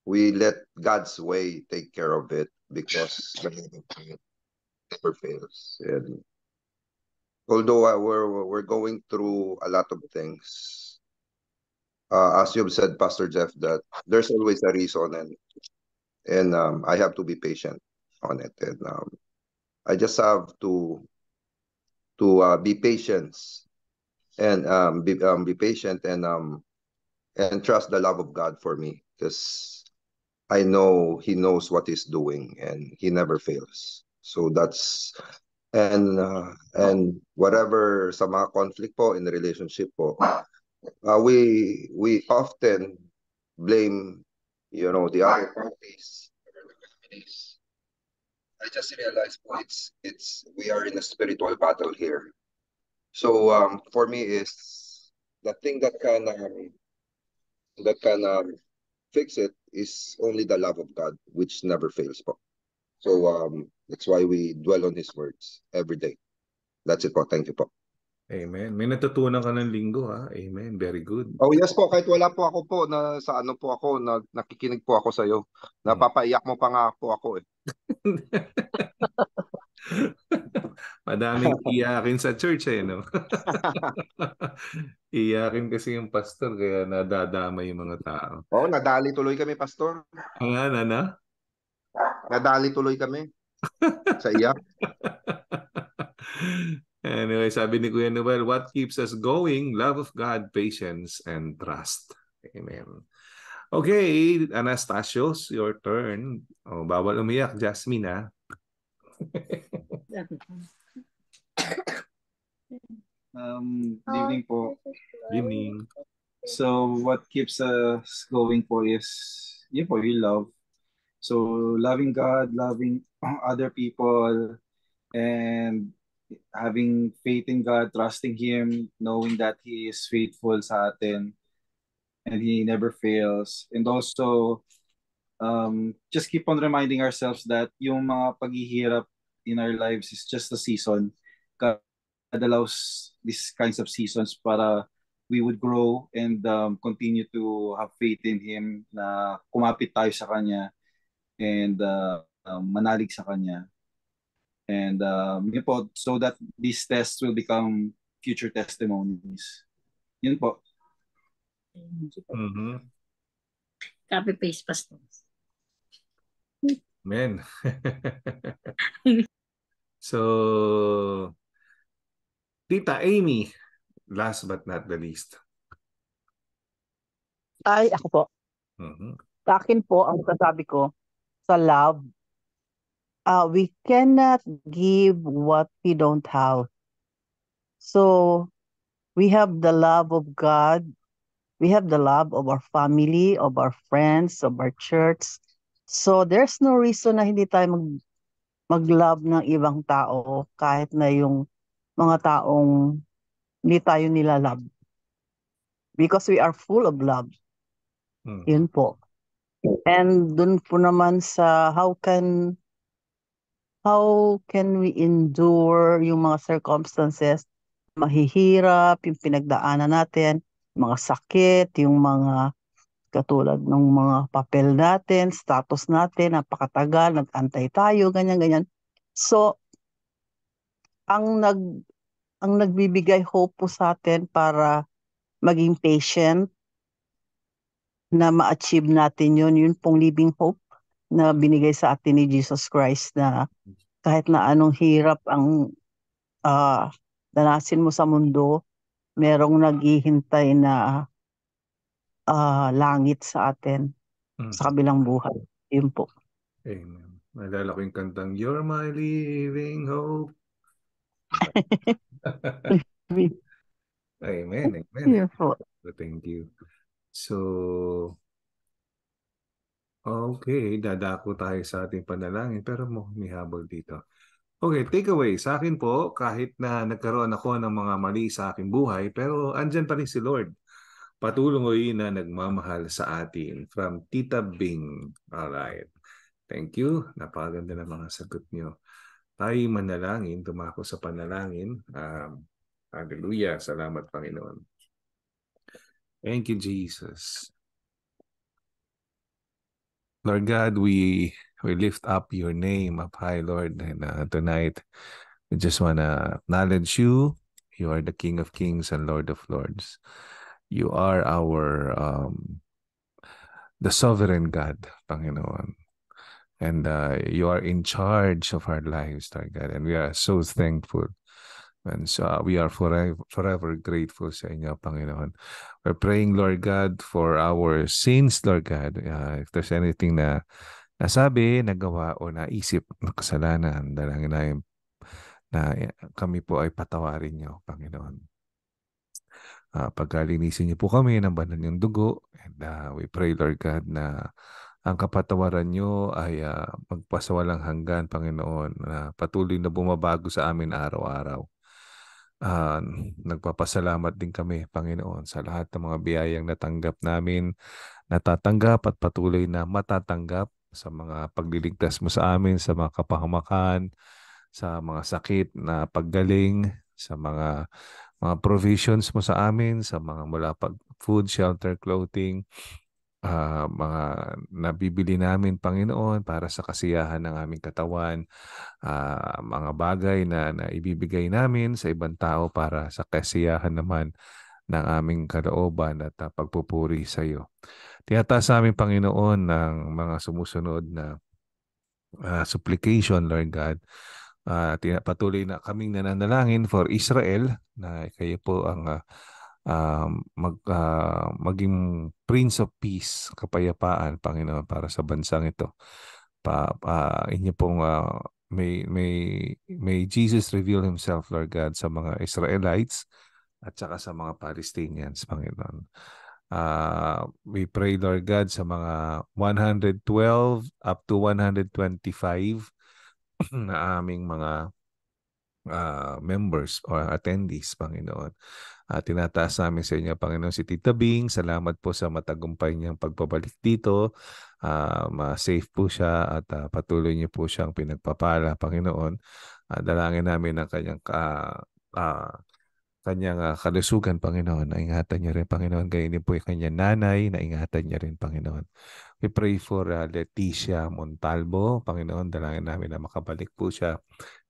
we let God's way take care of it because the hand never fails. And although uh, we're we're going through a lot of things, uh, as you've said, Pastor Jeff, that there's always a reason, and and um, I have to be patient on it, and um, I just have to to uh, be patient and um, be um, be patient and um and trust the love of God for me because I know he knows what he's doing and he never fails. So that's and uh, and whatever some conflict po in the relationship po, uh, we we often blame you know the other parties. I just realized po, it's it's we are in a spiritual battle here. So um, for me is the thing that can um, that can um, fix it is only the love of God, which never fails po. So um, that's why we dwell on His words every day. That's it po. Thank you po. Amen. May natutunan ka ng linggo ha. Amen. Very good. Oh yes po, kahit wala po ako po na sa ano po ako, na, nakikinig po ako sa iyo. Hmm. Napapaiyak mo pa nga po ako eh. Madaming iyakin sa church eh, no? iyakin kasi yung pastor kaya nadadama yung mga tao. Oo, oh, nadali tuloy kami, pastor. Ang ano na? Nadali tuloy kami sa iyak. anyway, sabi ni Kuya Noel, what keeps us going? Love of God, patience, and trust. Amen. Okay, Anastasios, your turn. Oh, bawal umiyak, Jasmine, ha? Ah. Um, evening po. Oh, evening. So what keeps us going po is, yeah, po, we love. So loving God, loving other people, and having faith in God, trusting Him, knowing that He is faithful sa atin, and He never fails. And also, um, just keep on reminding ourselves that yung mga paghihirap in our lives is just a season God allows these kinds of seasons para we would grow and um, continue to have faith in Him na kumapit tayo sa Kanya and uh, um, manalig sa Kanya. And uh, yun po, so that these tests will become future testimonies. Yun po. Mm-hmm. Copy paste pastor. Men. so Tita Amy, last but not the least. Ay, ako po. Mm-hmm. Sa akin po, ang sasabi ko, sa love, uh, we cannot give what we don't have. So, we have the love of God. We have the love of our family, of our friends, of our church. So, there's no reason na hindi tayo mag, mag-love ng ibang tao kahit na yung mga taong hindi tayo nilalab. Because we are full of love. Hmm. Yun po. And dun po naman sa how can how can we endure yung mga circumstances mahihirap, yung pinagdaanan natin, mga sakit, yung mga katulad ng mga papel natin, status natin, napakatagal, nag-antay tayo, ganyan-ganyan. So, ang nag ang nagbibigay hope po sa atin para maging patient na ma-achieve natin yun, yun pong living hope na binigay sa atin ni Jesus Christ na kahit na anong hirap ang uh, danasin mo sa mundo, merong naghihintay na uh, langit sa atin mm. sa kabilang buhay. Yun po. Amen. Nalala ko yung kantang, You're my living hope amen, amen. Yeah, po. So, thank you. So, okay, dadako tayo sa ating panalangin pero mo habol dito. Okay, takeaway. Sa akin po, kahit na nagkaroon ako ng mga mali sa aking buhay, pero andyan pa rin si Lord. Patuloy na nagmamahal sa atin. From Tita Bing. Alright. Thank you. Napakaganda ng mga sagot niyo. Tayo manalangin, tumako sa panalangin. Um, hallelujah. Salamat, Panginoon. Thank you, Jesus. Lord God, we we lift up your name up high, Lord. And uh, tonight, we just want to acknowledge you. You are the King of Kings and Lord of Lords. You are our um, the sovereign God, Panginoon and uh, you are in charge of our lives, Lord God. And we are so thankful. And so uh, we are forever, forever grateful sa inyo, Panginoon. We're praying, Lord God, for our sins, Lord God. Uh, if there's anything na nasabi, nagawa, o naisip na kasalanan, dalangin namin na eh, kami po ay patawarin niyo, Panginoon. Uh, pagkalinisin niyo po kami ng banal yung dugo. And uh, we pray, Lord God, na ang kapatawaran nyo ay uh, magpasawalang hanggan, Panginoon, na uh, patuloy na bumabago sa amin araw-araw. Uh, nagpapasalamat din kami, Panginoon, sa lahat ng mga biyayang natanggap namin, natatanggap at patuloy na matatanggap sa mga pagliligtas mo sa amin, sa mga kapahamakan, sa mga sakit na paggaling, sa mga mga provisions mo sa amin, sa mga mula pag food, shelter, clothing, uh, mga nabibili namin, Panginoon, para sa kasiyahan ng aming katawan, uh, mga bagay na, na ibibigay namin sa ibang tao para sa kasiyahan naman ng aming kalooban at uh, pagpupuri sa iyo. Tiyataas sa aming Panginoon ng mga sumusunod na uh, supplication, Lord God. Uh, patuloy na kaming nananalangin for Israel na kayo po ang uh, uh, mag, uh, maging Prince of Peace, kapayapaan, Panginoon, para sa bansang ito. Pa, pa, ah, inyo pong uh, may, may, may Jesus reveal Himself, Lord God, sa mga Israelites at saka sa mga Palestinians, Panginoon. Uh, we pray, Lord God, sa mga 112 up to 125 na aming mga uh, members or attendees, Panginoon. Uh, tinataas namin sa inyo, Panginoon, si Tita Bing. Salamat po sa matagumpay niyang pagpabalik dito. Uh, ah, safe po siya at uh, patuloy niyo po siyang pinagpapala, Panginoon. Uh, dalangin namin ang kanyang uh, uh, kanyang uh, kalusugan, Panginoon. Naingatan niya rin, Panginoon. Gayunin po yung kanyang nanay. Naingatan niya rin, Panginoon. We pray for uh, Leticia Montalbo, Panginoon, dalangin namin na makabalik po siya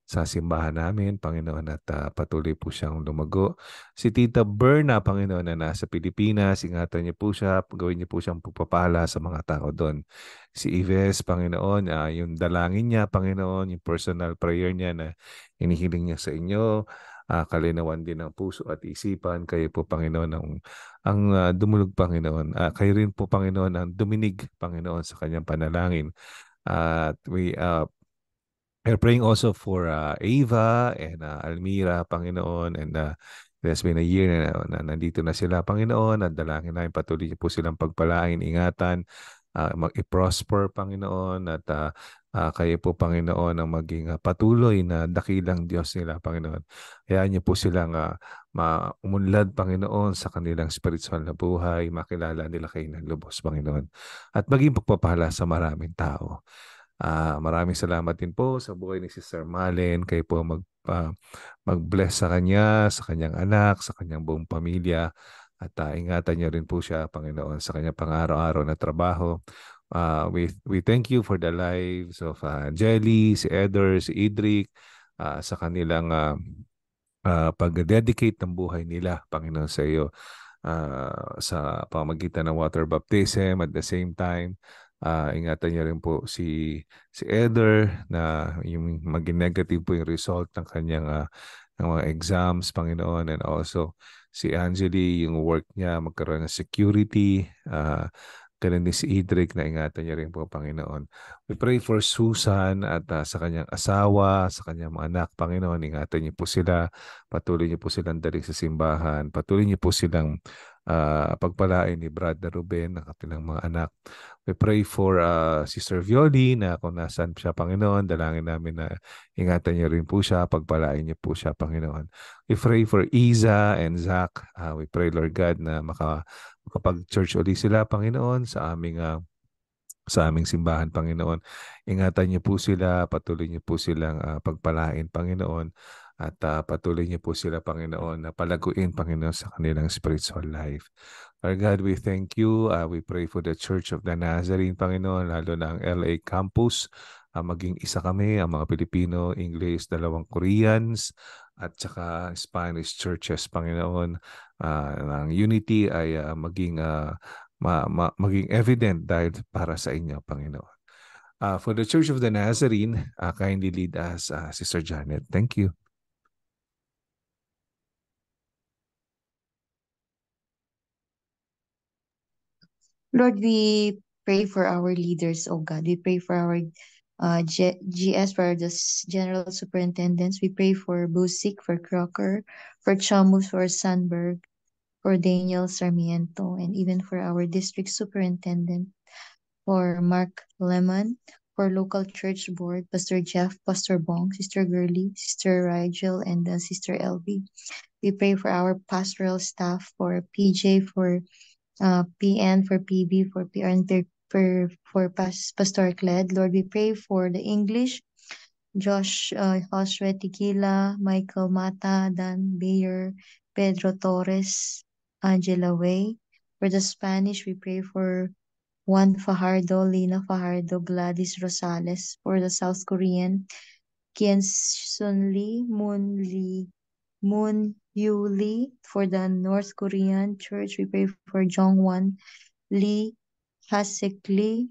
sa simbahan namin, Panginoon, at uh, patuloy po siyang lumago. Si Tita Berna, Panginoon, na nasa Pilipinas, ingatan niyo po siya, gawin niyo po siyang pagpapala sa mga tao doon. Si Ives, Panginoon, uh, yung dalangin niya, Panginoon, yung personal prayer niya na inihiling niya sa inyo, uh, kalinawan din ng puso at isipan. Kayo po, Panginoon, ang, ang uh, dumulog, Panginoon. Uh, kayo rin po, Panginoon, ang duminig, Panginoon, sa kanyang panalangin. At uh, we uh, We're praying also for uh, Ava and uh, Almira, Panginoon, and uh, it has been a year na, na nandito na sila, Panginoon, at dalangin namin patuloy po silang pagpalain, ingatan, uh, mag-prosper, Panginoon, at uh, uh, kayo po, Panginoon, ang maging uh, patuloy na dakilang Diyos nila, Panginoon. Hayaan niyo po silang uh, umunlad, Panginoon, sa kanilang spiritual na buhay, makilala nila kayo ng lubos, Panginoon, at maging pagpapahala sa maraming tao. Uh, maraming salamat din po sa buhay ni Sister Malen. Kayo po mag, uh, mag-bless sa kanya, sa kanyang anak, sa kanyang buong pamilya. At uh, ingatan niyo rin po siya, Panginoon, sa kanyang pang-araw-araw na trabaho. Uh, we, we thank you for the lives of uh, Jelly, si Eder, si Idric, uh, sa kanilang uh, uh, pag-dedicate ng buhay nila, Panginoon, sa iyo. Uh, sa pamagitan ng water baptism at the same time uh, ingatan niyo rin po si si Eder na yung maging negative po yung result ng kanyang uh, ng mga exams, Panginoon, and also si Angeli, yung work niya, magkaroon ng security, uh, ganun din si Idric na ingatan niya rin po Panginoon. We pray for Susan at uh, sa kanyang asawa, sa kanyang mga anak, Panginoon, ingatan niyo po sila, patuloy niyo po silang dalik sa simbahan, patuloy niyo po silang uh, pagpalain ni Brother Ruben ng kanilang mga anak. We pray for uh, Sister Violi na kung nasan siya, Panginoon. Dalangin namin na ingatan niyo rin po siya, pagpalain niyo po siya, Panginoon. We pray for Iza and Zach. Uh, we pray, Lord God, na maka, makapag-church ulit sila, Panginoon, sa aming uh, sa aming simbahan, Panginoon. Ingatan niyo po sila, patuloy niyo po silang uh, pagpalain, Panginoon. At uh, patuloy niyo po sila, Panginoon, na palaguin, Panginoon, sa kanilang spiritual life. Lord God, we thank you. Uh, we pray for the Church of the Nazarene, Panginoon, lalo na ang LA Campus. Uh, maging isa kami, ang mga Pilipino, English, dalawang Koreans, at saka Spanish churches, Panginoon. Uh, ang unity ay uh, maging, uh, ma- ma- maging evident dahil para sa inyo, Panginoon. Uh, for the Church of the Nazarene, uh, kindly lead us, uh, Sister Janet. Thank you. Lord, we pray for our leaders, oh God. We pray for our uh, G- GS, for the general superintendents. We pray for Busik, for Crocker, for Chamus, for Sandberg, for Daniel Sarmiento, and even for our district superintendent, for Mark Lemon, for local church board, Pastor Jeff, Pastor Bong, Sister Gurley, Sister Rigel, and uh, Sister Elvie. We pray for our pastoral staff, for PJ, for uh, PN for PB, for PR, and for, for Pas- Pastor Cled. Lord, we pray for the English, Josh uh, Joshua Tequila, Michael Mata, Dan Bayer, Pedro Torres, Angela Way. For the Spanish, we pray for Juan Fajardo, Lina Fajardo, Gladys Rosales. For the South Korean, Kien Sun Lee, Moon Lee Moon Yoo Lee for the North Korean Church. We pray for Jongwon Lee, Hasek Lee,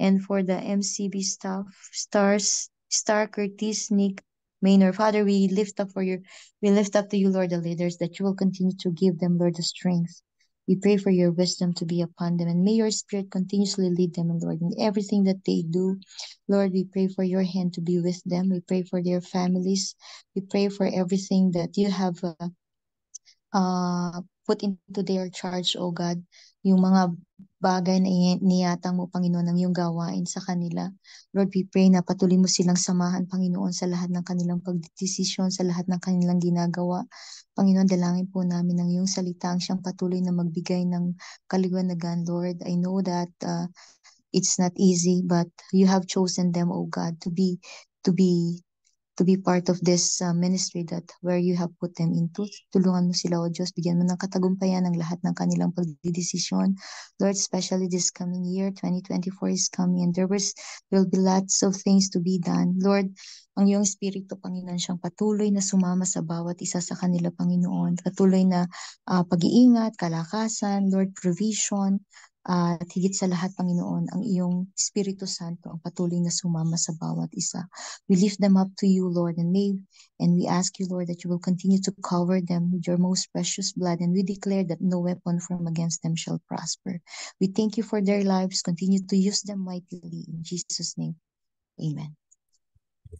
and for the MCB staff, stars, Star Curtis, Nick Maynor. Father, we lift up for you. We lift up to you, Lord, the leaders that you will continue to give them, Lord, the strength we pray for your wisdom to be upon them and may your spirit continuously lead them, Lord, in everything that they do. Lord, we pray for your hand to be with them. We pray for their families. We pray for everything that you have uh, uh, put into their charge, O God, yung mga bagay na niyatang mo, Panginoon, ang iyong gawain sa kanila. Lord, we pray na patuloy mo silang samahan, Panginoon, sa lahat ng kanilang pagdesisyon, sa lahat ng kanilang ginagawa. Panginoon, dalangin po namin ang iyong salita ang siyang patuloy na magbigay ng kaliwanagan, Lord. I know that uh, it's not easy, but you have chosen them, O God, to be to be to be part of this uh, ministry that where you have put them into. Tulungan mo sila, O Diyos. Bigyan mo ng katagumpayan ang lahat ng kanilang pagdidesisyon. Lord, especially this coming year, 2024 is coming and there was, will be lots of things to be done. Lord, ang iyong Espiritu, Panginoon, siyang patuloy na sumama sa bawat isa sa kanila, Panginoon. Patuloy na uh, pag-iingat, kalakasan, Lord, provision, at higit sa lahat, Panginoon, ang iyong Espiritu Santo ang patuloy na sumama sa bawat isa. We lift them up to you, Lord, and may and we ask you, Lord, that you will continue to cover them with your most precious blood, and we declare that no weapon formed against them shall prosper. We thank you for their lives. Continue to use them mightily. In Jesus' name, Amen.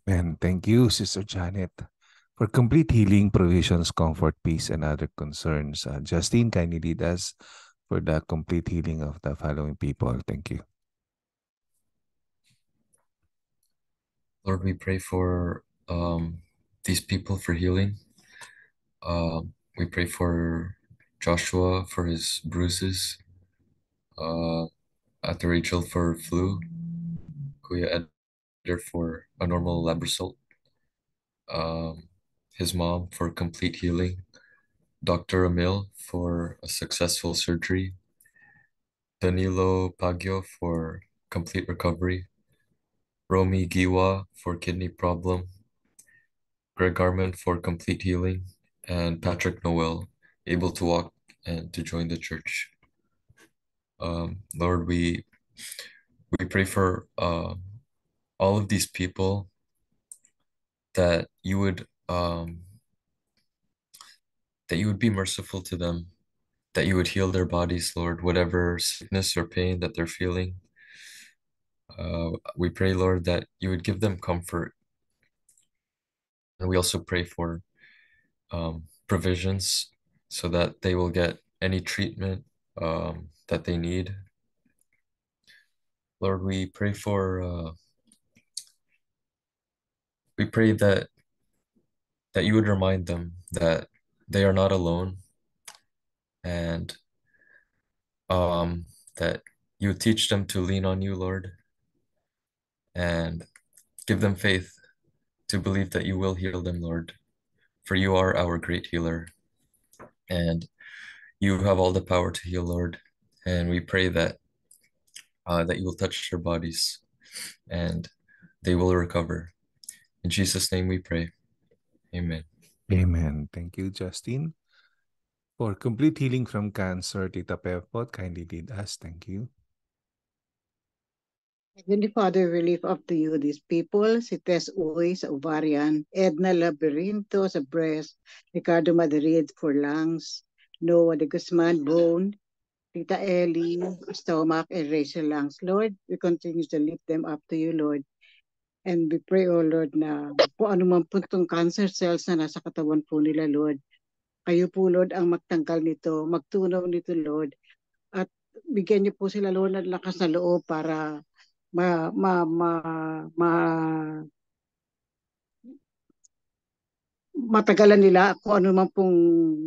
Amen. Thank you, Sister Janet. For complete healing, provisions, comfort, peace, and other concerns, uh, Justine kindly lead us for the complete healing of the following people. Thank you. Lord, we pray for um, these people for healing. Uh, we pray for Joshua for his bruises, uh, Rachel for flu, Kuya Eder for a normal lab result, um, his mom for complete healing, Dr. Amil for a successful surgery, Danilo Pagio for complete recovery, Romy Giwa for kidney problem, Greg Garman for complete healing, and Patrick Noel able to walk and to join the church. Um, Lord, we we pray for uh, all of these people that you would um, that you would be merciful to them, that you would heal their bodies, Lord, whatever sickness or pain that they're feeling. Uh, we pray, Lord, that you would give them comfort. And we also pray for um, provisions so that they will get any treatment um, that they need. Lord, we pray for, uh, we pray that, that you would remind them that they are not alone and um, that you teach them to lean on you, Lord, and give them faith to believe that you will heal them, Lord, for you are our great healer and you have all the power to heal, Lord. And we pray that uh, that you will touch their bodies and they will recover. In Jesus' name we pray. Amen. Amen. Thank you, Justin. For complete healing from cancer, Tita Pepot kindly lead us. Thank you. Heavenly Father, relief up to you these people. Si Tess Uy sa ovarian, Edna Labyrinto sa breast, Ricardo Madrid for lungs, Noah de Guzman bone, Tita Ellie, stomach and raise lungs. Lord, we continue to lift them up to you, Lord. And we pray, O oh Lord, na kung anuman po itong cancer cells na nasa katawan po nila, Lord, kayo po, Lord, ang magtanggal nito, magtunaw nito, Lord. At bigyan niyo po sila, Lord, ng lakas na loob para ma, ma, ma, ma, matagalan nila kung ano man pong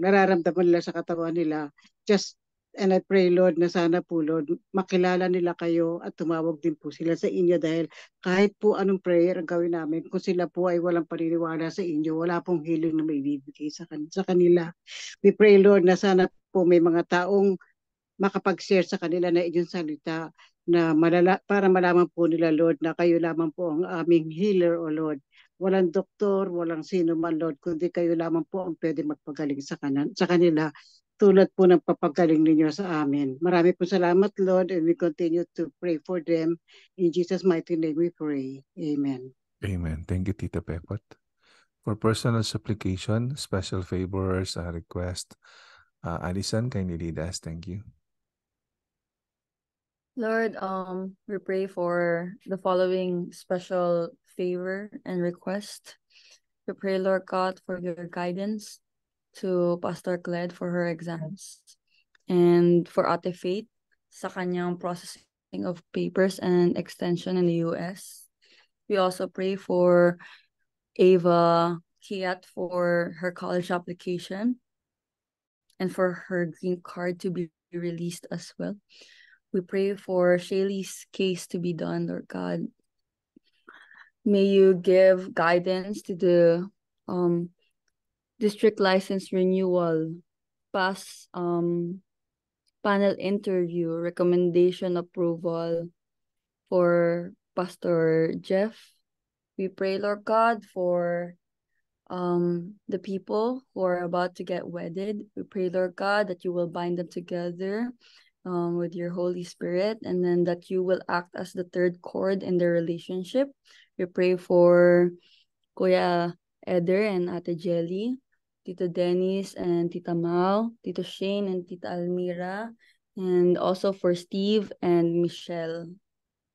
nararamdaman nila sa katawan nila. Just And I pray, Lord, na sana po, Lord, makilala nila kayo at tumawag din po sila sa inyo dahil kahit po anong prayer ang gawin namin, kung sila po ay walang paniniwala sa inyo, wala pong healing na maibibigay sa, kan- sa kanila. We pray, Lord, na sana po may mga taong makapag-share sa kanila na inyong salita na malala, para malaman po nila, Lord, na kayo lamang po ang aming healer, O Lord walang doktor, walang sino man Lord, kundi kayo lamang po ang pwede magpagaling sa, kanan, sa kanila tulad po ng papagaling ninyo sa amin. Marami po salamat, Lord, and we continue to pray for them. In Jesus' mighty name we pray. Amen. Amen. Thank you, Tita Pepot. For personal supplication, special favors, uh, request, uh, Alison, kindly lead us. Thank you. Lord, um, we pray for the following special favor and request. We pray, Lord God, for your guidance to Pastor Cled for her exams and for Ate Faith sa kanyang processing of papers and extension in the US. We also pray for Ava Kiat for her college application and for her green card to be released as well. We pray for Shaylee's case to be done, Lord God. May you give guidance to the um district license renewal, pass um, panel interview, recommendation approval for Pastor Jeff. We pray, Lord God, for um the people who are about to get wedded. We pray, Lord God, that you will bind them together um, with your Holy Spirit, and then that you will act as the third cord in their relationship. We pray for Kuya Eder and Ate Jelly. Tito Dennis and Tita Mal, Tito Shane and Tita Almira, and also for Steve and Michelle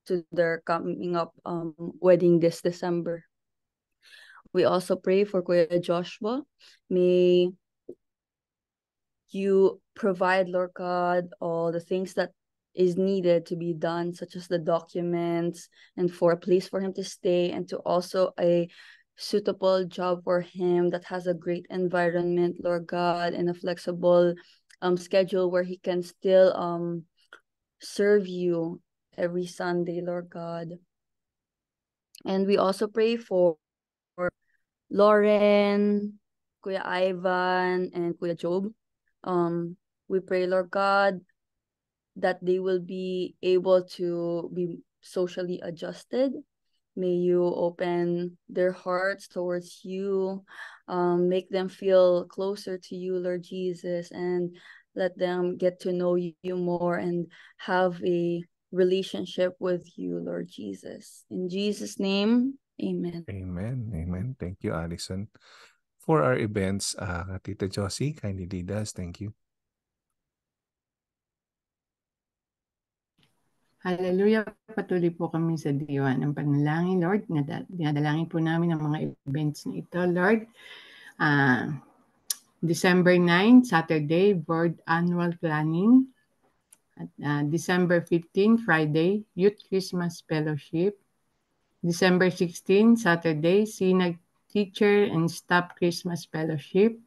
to their coming up um, wedding this December. We also pray for Kuya Joshua. May you provide, Lord God, all the things that is needed to be done, such as the documents and for a place for him to stay and to also a suitable job for him that has a great environment, Lord God, and a flexible um schedule where he can still um serve you every Sunday, Lord God. And we also pray for, for Lauren, Kuya Ivan, and Kuya Job. Um, we pray, Lord God, that they will be able to be socially adjusted May you open their hearts towards you. Um, make them feel closer to you, Lord Jesus, and let them get to know you more and have a relationship with you, Lord Jesus. In Jesus' name, amen. Amen. Amen. Thank you, Allison. For our events, uh, Tita Josie kindly lead us. Thank you. Hallelujah, patuloy po kami sa diwa ng panalangin, Lord. Dinadalangin po namin ang mga events na ito, Lord. Uh, December 9, Saturday, Board Annual Planning. At, uh, December 15, Friday, Youth Christmas Fellowship. December 16, Saturday, Sinag Teacher and Staff Christmas Fellowship.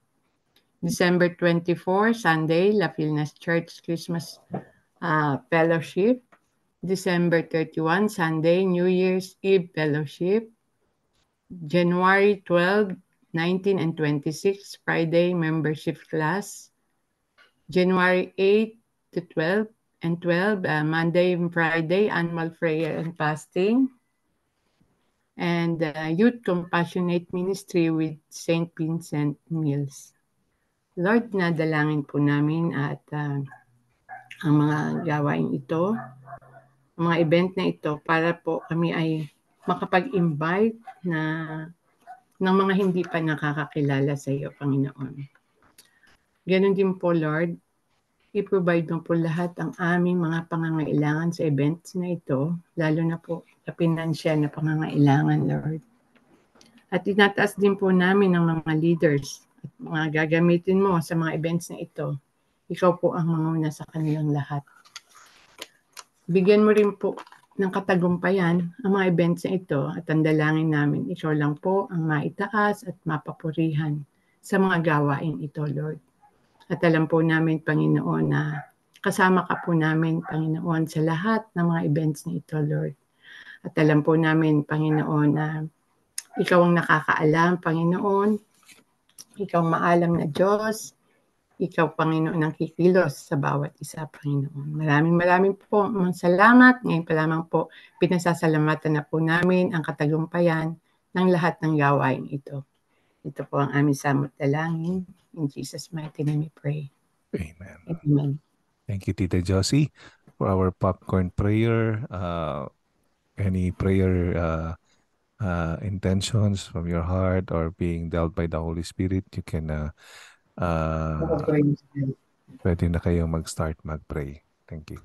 December 24, Sunday, La Filnas Church Christmas uh, Fellowship. December 31, Sunday, New Year's Eve Fellowship. January 12, 19 and 26, Friday membership class. January 8 to 12 and 12, uh, Monday and Friday, annual prayer and fasting. And uh, Youth Compassionate Ministry with St. Vincent Mills. Lord, nadalangin po namin at uh, ang mga gawain ito mga event na ito para po kami ay makapag-invite na ng mga hindi pa nakakakilala sa iyo, Panginoon. Ganon din po, Lord, i-provide mo po lahat ang aming mga pangangailangan sa events na ito, lalo na po sa pinansyal na pangangailangan, Lord. At tinataas din po namin ang mga leaders at mga gagamitin mo sa mga events na ito. Ikaw po ang manguna sa kanilang lahat bigyan mo rin po ng katagumpayan ang mga events na ito at ang dalangin namin. Ikaw lang po ang maitaas at mapapurihan sa mga gawain ito, Lord. At alam po namin, Panginoon, na kasama ka po namin, Panginoon, sa lahat ng mga events na ito, Lord. At alam po namin, Panginoon, na ikaw ang nakakaalam, Panginoon. Ikaw ang maalam na Diyos ikaw, Panginoon, ang kikilos sa bawat isa, Panginoon. Maraming maraming po mga mm, salamat. Ngayon pa lamang po, pinasasalamatan na po namin ang katagumpayan ng lahat ng gawain ito. Ito po ang aming samot dalangin. In Jesus' mighty name we pray. Amen. Amen. Thank you, Tita Josie, for our popcorn prayer. Uh, any prayer uh, uh, intentions from your heart or being dealt by the Holy Spirit, you can uh, Uh, pwede na kayong mag-start mag-pray. Thank you.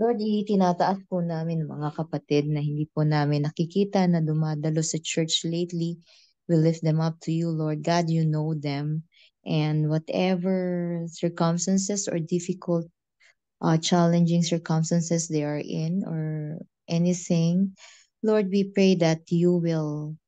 Lord, itinataas po namin mga kapatid na hindi po namin nakikita na dumadalo sa church lately We lift them up to you, Lord God. You know them. And whatever circumstances or difficult, uh, challenging circumstances they are in or anything, Lord, we pray that you will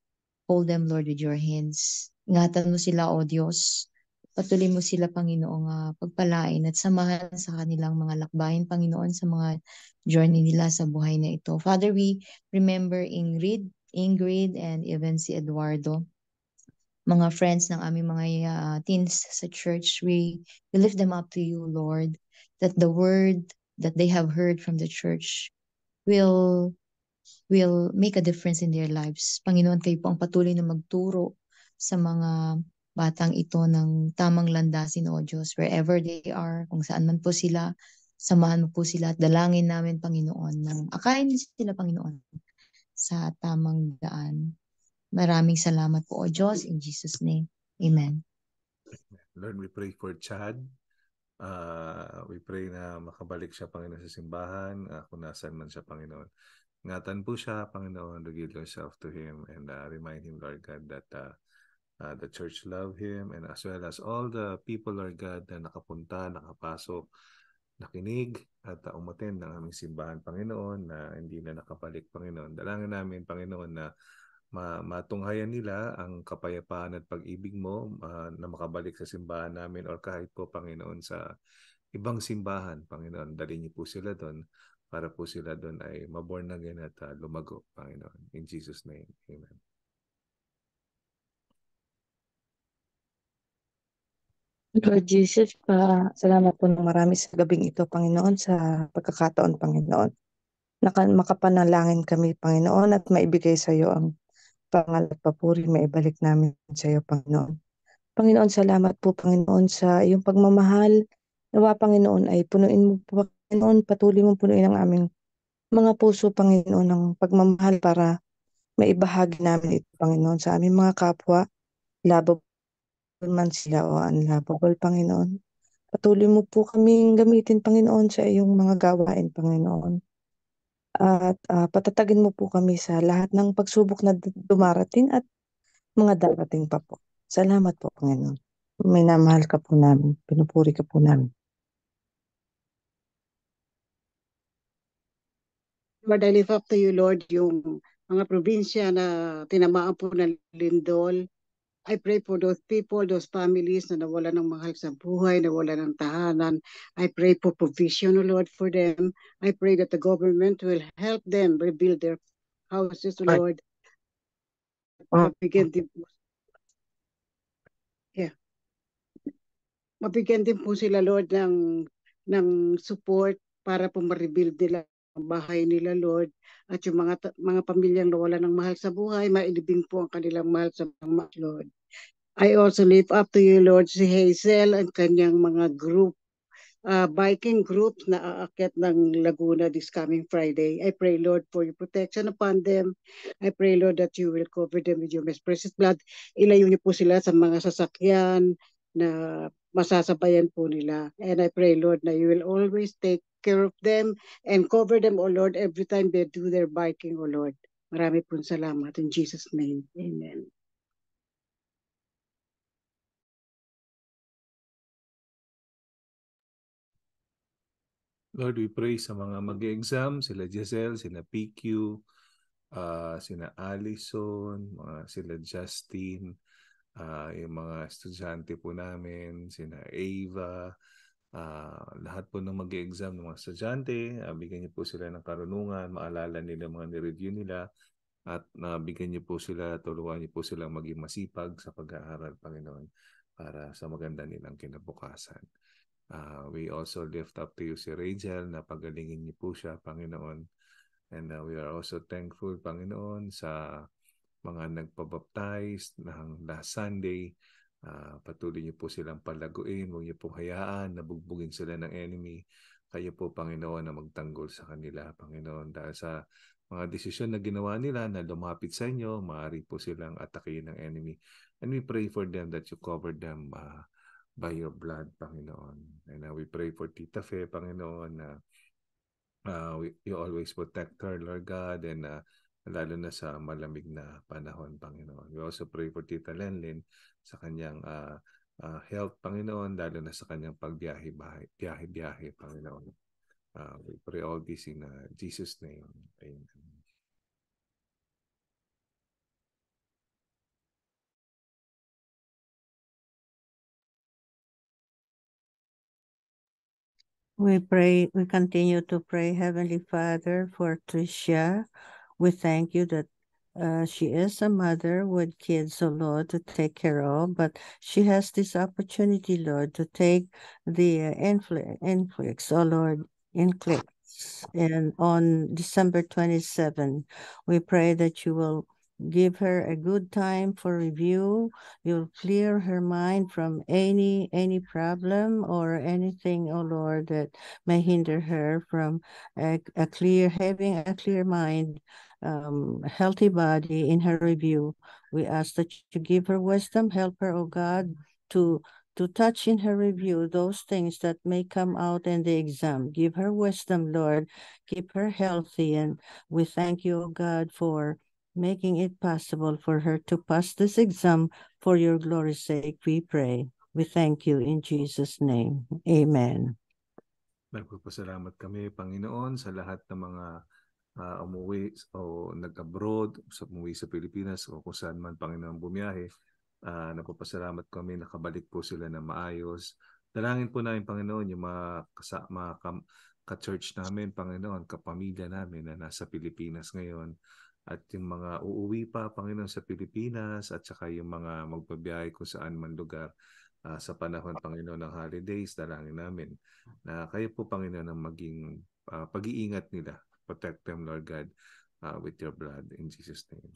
hold them, Lord, with your hands. Ingatan mo sila, O Diyos. Patuloy mo sila, Panginoong, uh, pagpalain at samahan sa kanilang mga lakbayin, Panginoon, sa mga journey nila sa buhay na ito. Father, we remember Ingrid, Ingrid and even si Eduardo mga friends ng aming mga uh, teens sa church, we, we lift them up to you, Lord, that the word that they have heard from the church will will make a difference in their lives. Panginoon, kayo po ang patuloy na magturo sa mga batang ito ng tamang landasin, O Diyos, wherever they are, kung saan man po sila, samahan mo po sila at dalangin namin, Panginoon, ng akain sila, Panginoon, sa tamang daan. Maraming salamat po, O Diyos. In Jesus' name, Amen. Lord, we pray for Chad. Uh, we pray na makabalik siya, Panginoon, sa simbahan, uh, kung nasaan man siya, Panginoon. Ngatan po siya, Panginoon, reveal yourself to him and uh, remind him, Lord God, that uh, uh, the church love him and as well as all the people, Lord God, na nakapunta, nakapasok, nakinig at uh, umaten ng aming simbahan, Panginoon, na hindi na nakabalik, Panginoon. Dalangin namin, Panginoon, na ma matunghayan nila ang kapayapaan at pag-ibig mo uh, na makabalik sa simbahan namin or kahit po Panginoon sa ibang simbahan Panginoon dali niyo po sila doon para po sila doon ay maborn again at uh, lumago Panginoon in Jesus name amen Lord Jesus, pa, salamat po ng marami sa gabing ito, Panginoon, sa pagkakataon, Panginoon. Naka, makapanalangin kami, Panginoon, at maibigay sa iyo ang pangalat papuri maibalik namin sa iyo, Panginoon. Panginoon, salamat po, Panginoon, sa iyong pagmamahal. Nawa, Panginoon, ay punuin mo po, Panginoon, patuloy mong punuin ang aming mga puso, Panginoon, ng pagmamahal para maibahagi namin ito, Panginoon, sa aming mga kapwa, labo man sila o unlovable, Panginoon. Patuloy mo po kaming gamitin, Panginoon, sa iyong mga gawain, Panginoon at, ah, patatagin mo po kami sa lahat ng pagsubok na dumarating at mga darating pa po. Salamat po, Panginoon. Minamahal ka po namin. Pinupuri ka po namin. Lord, I lift up to you, Lord, yung mga probinsya na tinamaan po ng lindol, I pray for those people, those families na nawala ng mahal sa buhay, nawala ng tahanan. I pray for provision, O Lord, for them. I pray that the government will help them rebuild their houses, O Lord. Uh, mabigyan din po. Yeah. Mabigyan din po sila, Lord, ng, ng support para po ma-rebuild nila bahay nila, Lord, at yung mga mga pamilyang nawala ng mahal sa buhay, mailibing po ang kanilang mahal sa mga Lord. I also lift up to you, Lord, si Hazel at kanyang mga group, uh, biking group na aakyat ng Laguna this coming Friday. I pray, Lord, for your protection upon them. I pray, Lord, that you will cover them with your most precious blood. Ilayo niyo po sila sa mga sasakyan na masasabayan po nila. And I pray, Lord, na you will always take care of them and cover them, O Lord, every time they do their biking, O Lord. Marami pong salamat in Jesus' name. Amen. Lord, we pray sa mga mag-exam, sila Giselle, sila PQ, uh, sina Allison, ah, mga sila Justin, uh, yung mga estudyante po namin, sina Ava, uh, lahat po ng mag-exam ng mga estudyante, uh, bigyan niyo po sila ng karunungan, maalala nila mga nireview nila, at nabigyan ah, uh, niyo po sila, tulungan niyo po silang maging masipag sa pag-aaral, Panginoon, para sa maganda nilang kinabukasan. Uh, we also lift up to you si Rachel na pagalingin niyo po siya, Panginoon. And uh, we are also thankful, Panginoon, sa mga nagpabaptize ng last Sunday Uh, patuloy niyo po silang palaguin, huwag niyo po hayaan na bugbugin sila ng enemy. Kayo po, Panginoon, na magtanggol sa kanila, Panginoon. Dahil sa mga desisyon na ginawa nila na lumapit sa inyo, maaari po silang atakihin ng enemy. And we pray for them that you cover them uh, by your blood, Panginoon. And uh, we pray for Tita Fe, Panginoon, na uh, uh, you always protect her, Lord God, and uh, lalo na sa malamig na panahon, Panginoon. We also pray for Tita Lenlin sa kanyang uh, uh, health, Panginoon, lalo na sa kanyang pagbiyahe-biyahe, Panginoon. Uh, we pray all this in uh, Jesus' name. Amen. We pray, we continue to pray, Heavenly Father, for Tricia, We thank you that uh, she is a mother with kids, so Lord, to take care of, but she has this opportunity, Lord, to take the uh, infl- inflix, oh Lord, inflix. And on December 27, we pray that you will give her a good time for review you'll clear her mind from any any problem or anything oh lord that may hinder her from a, uh, a clear having a clear mind um, healthy body in her review. We ask that you give her wisdom, help her, oh God, to to touch in her review those things that may come out in the exam. Give her wisdom, Lord. Keep her healthy. And we thank you, oh God, for making it possible for her to pass this exam for your glory's sake, we pray. We thank you in Jesus' name. Amen. Nagpapasalamat kami, Panginoon, sa lahat ng mga uh, umuwi o nag-abroad, sa umuwi sa Pilipinas o kung saan man Panginoon bumiyahe, uh, napapasalamat kami nakabalik po sila na maayos. Dalangin po namin Panginoon yung mga, kasa, mga kam, ka-church namin, Panginoon, kapamilya namin na nasa Pilipinas ngayon at yung mga uuwi pa, Panginoon, sa Pilipinas at saka yung mga magpabiyahe kung saan man lugar uh, sa panahon, Panginoon, ng holidays, dalangin namin na kayo po, Panginoon, ang maging uh, pag-iingat nila protect them, Lord God, uh, with your blood. In Jesus' name.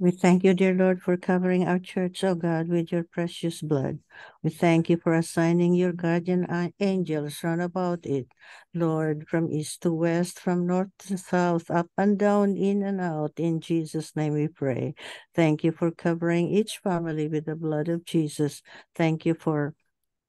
We thank you, dear Lord, for covering our church, O God, with your precious blood. We thank you for assigning your guardian angels round about it, Lord, from east to west, from north to south, up and down, in and out. In Jesus' name we pray. Thank you for covering each family with the blood of Jesus. Thank you for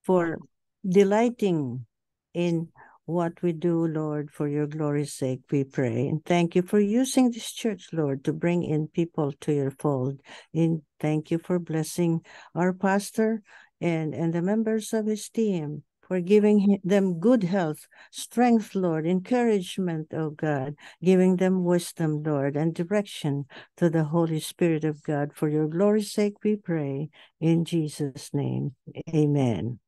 for delighting in what we do, Lord, for your glory's sake, we pray. And thank you for using this church, Lord, to bring in people to your fold. And thank you for blessing our pastor and, and the members of his team, for giving them good health, strength, Lord, encouragement, O oh God, giving them wisdom, Lord, and direction to the Holy Spirit of God. For your glory's sake, we pray. In Jesus' name, amen.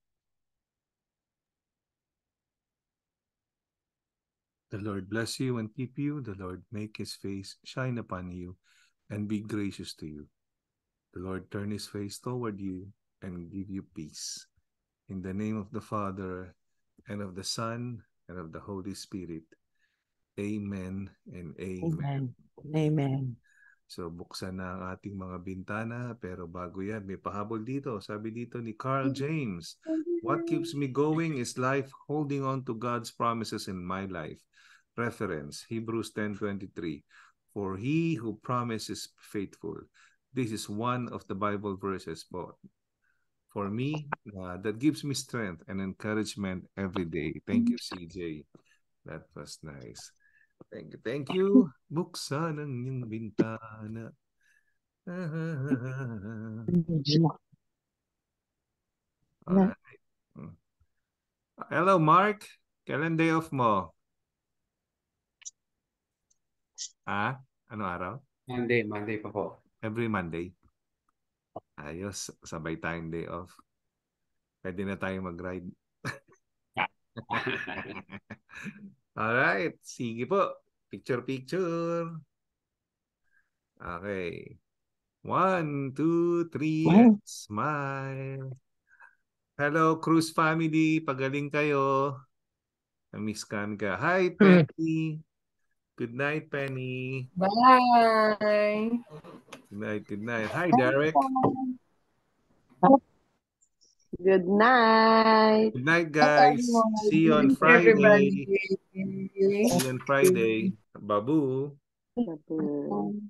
The Lord bless you and keep you. The Lord make his face shine upon you and be gracious to you. The Lord turn his face toward you and give you peace. In the name of the Father, and of the Son, and of the Holy Spirit. Amen and amen. Amen. amen. So buksan na ang ating mga bintana pero bago yan may pahabol dito. Sabi dito ni Carl mm-hmm. James, What mm-hmm. keeps me going is life holding on to God's promises in my life. Reference, Hebrews 10.23 For he who promises faithful. This is one of the Bible verses but for me uh, that gives me strength and encouragement every day. Thank you, CJ. That was nice. Thank you. Thank you. Buksan ang iyong bintana. Ah. Hello, Mark. Kailan day off mo? Ah, ano araw? Monday, Monday pa po. Every Monday? Ayos, sabay tayong day off. Pwede na tayong mag-ride. All right. sige po. Picture, picture. Okay. One, two, three, oh. smile. Hello, Cruz family. Pagaling kayo. Na-miss ka. Hi, hmm. Penny. Good night, Penny. Bye. Good night, good night. Hi, Derek. Bye. Good night. Good night, guys. Bye, See you on Friday. Everybody. See you on Friday. Babu. Babu.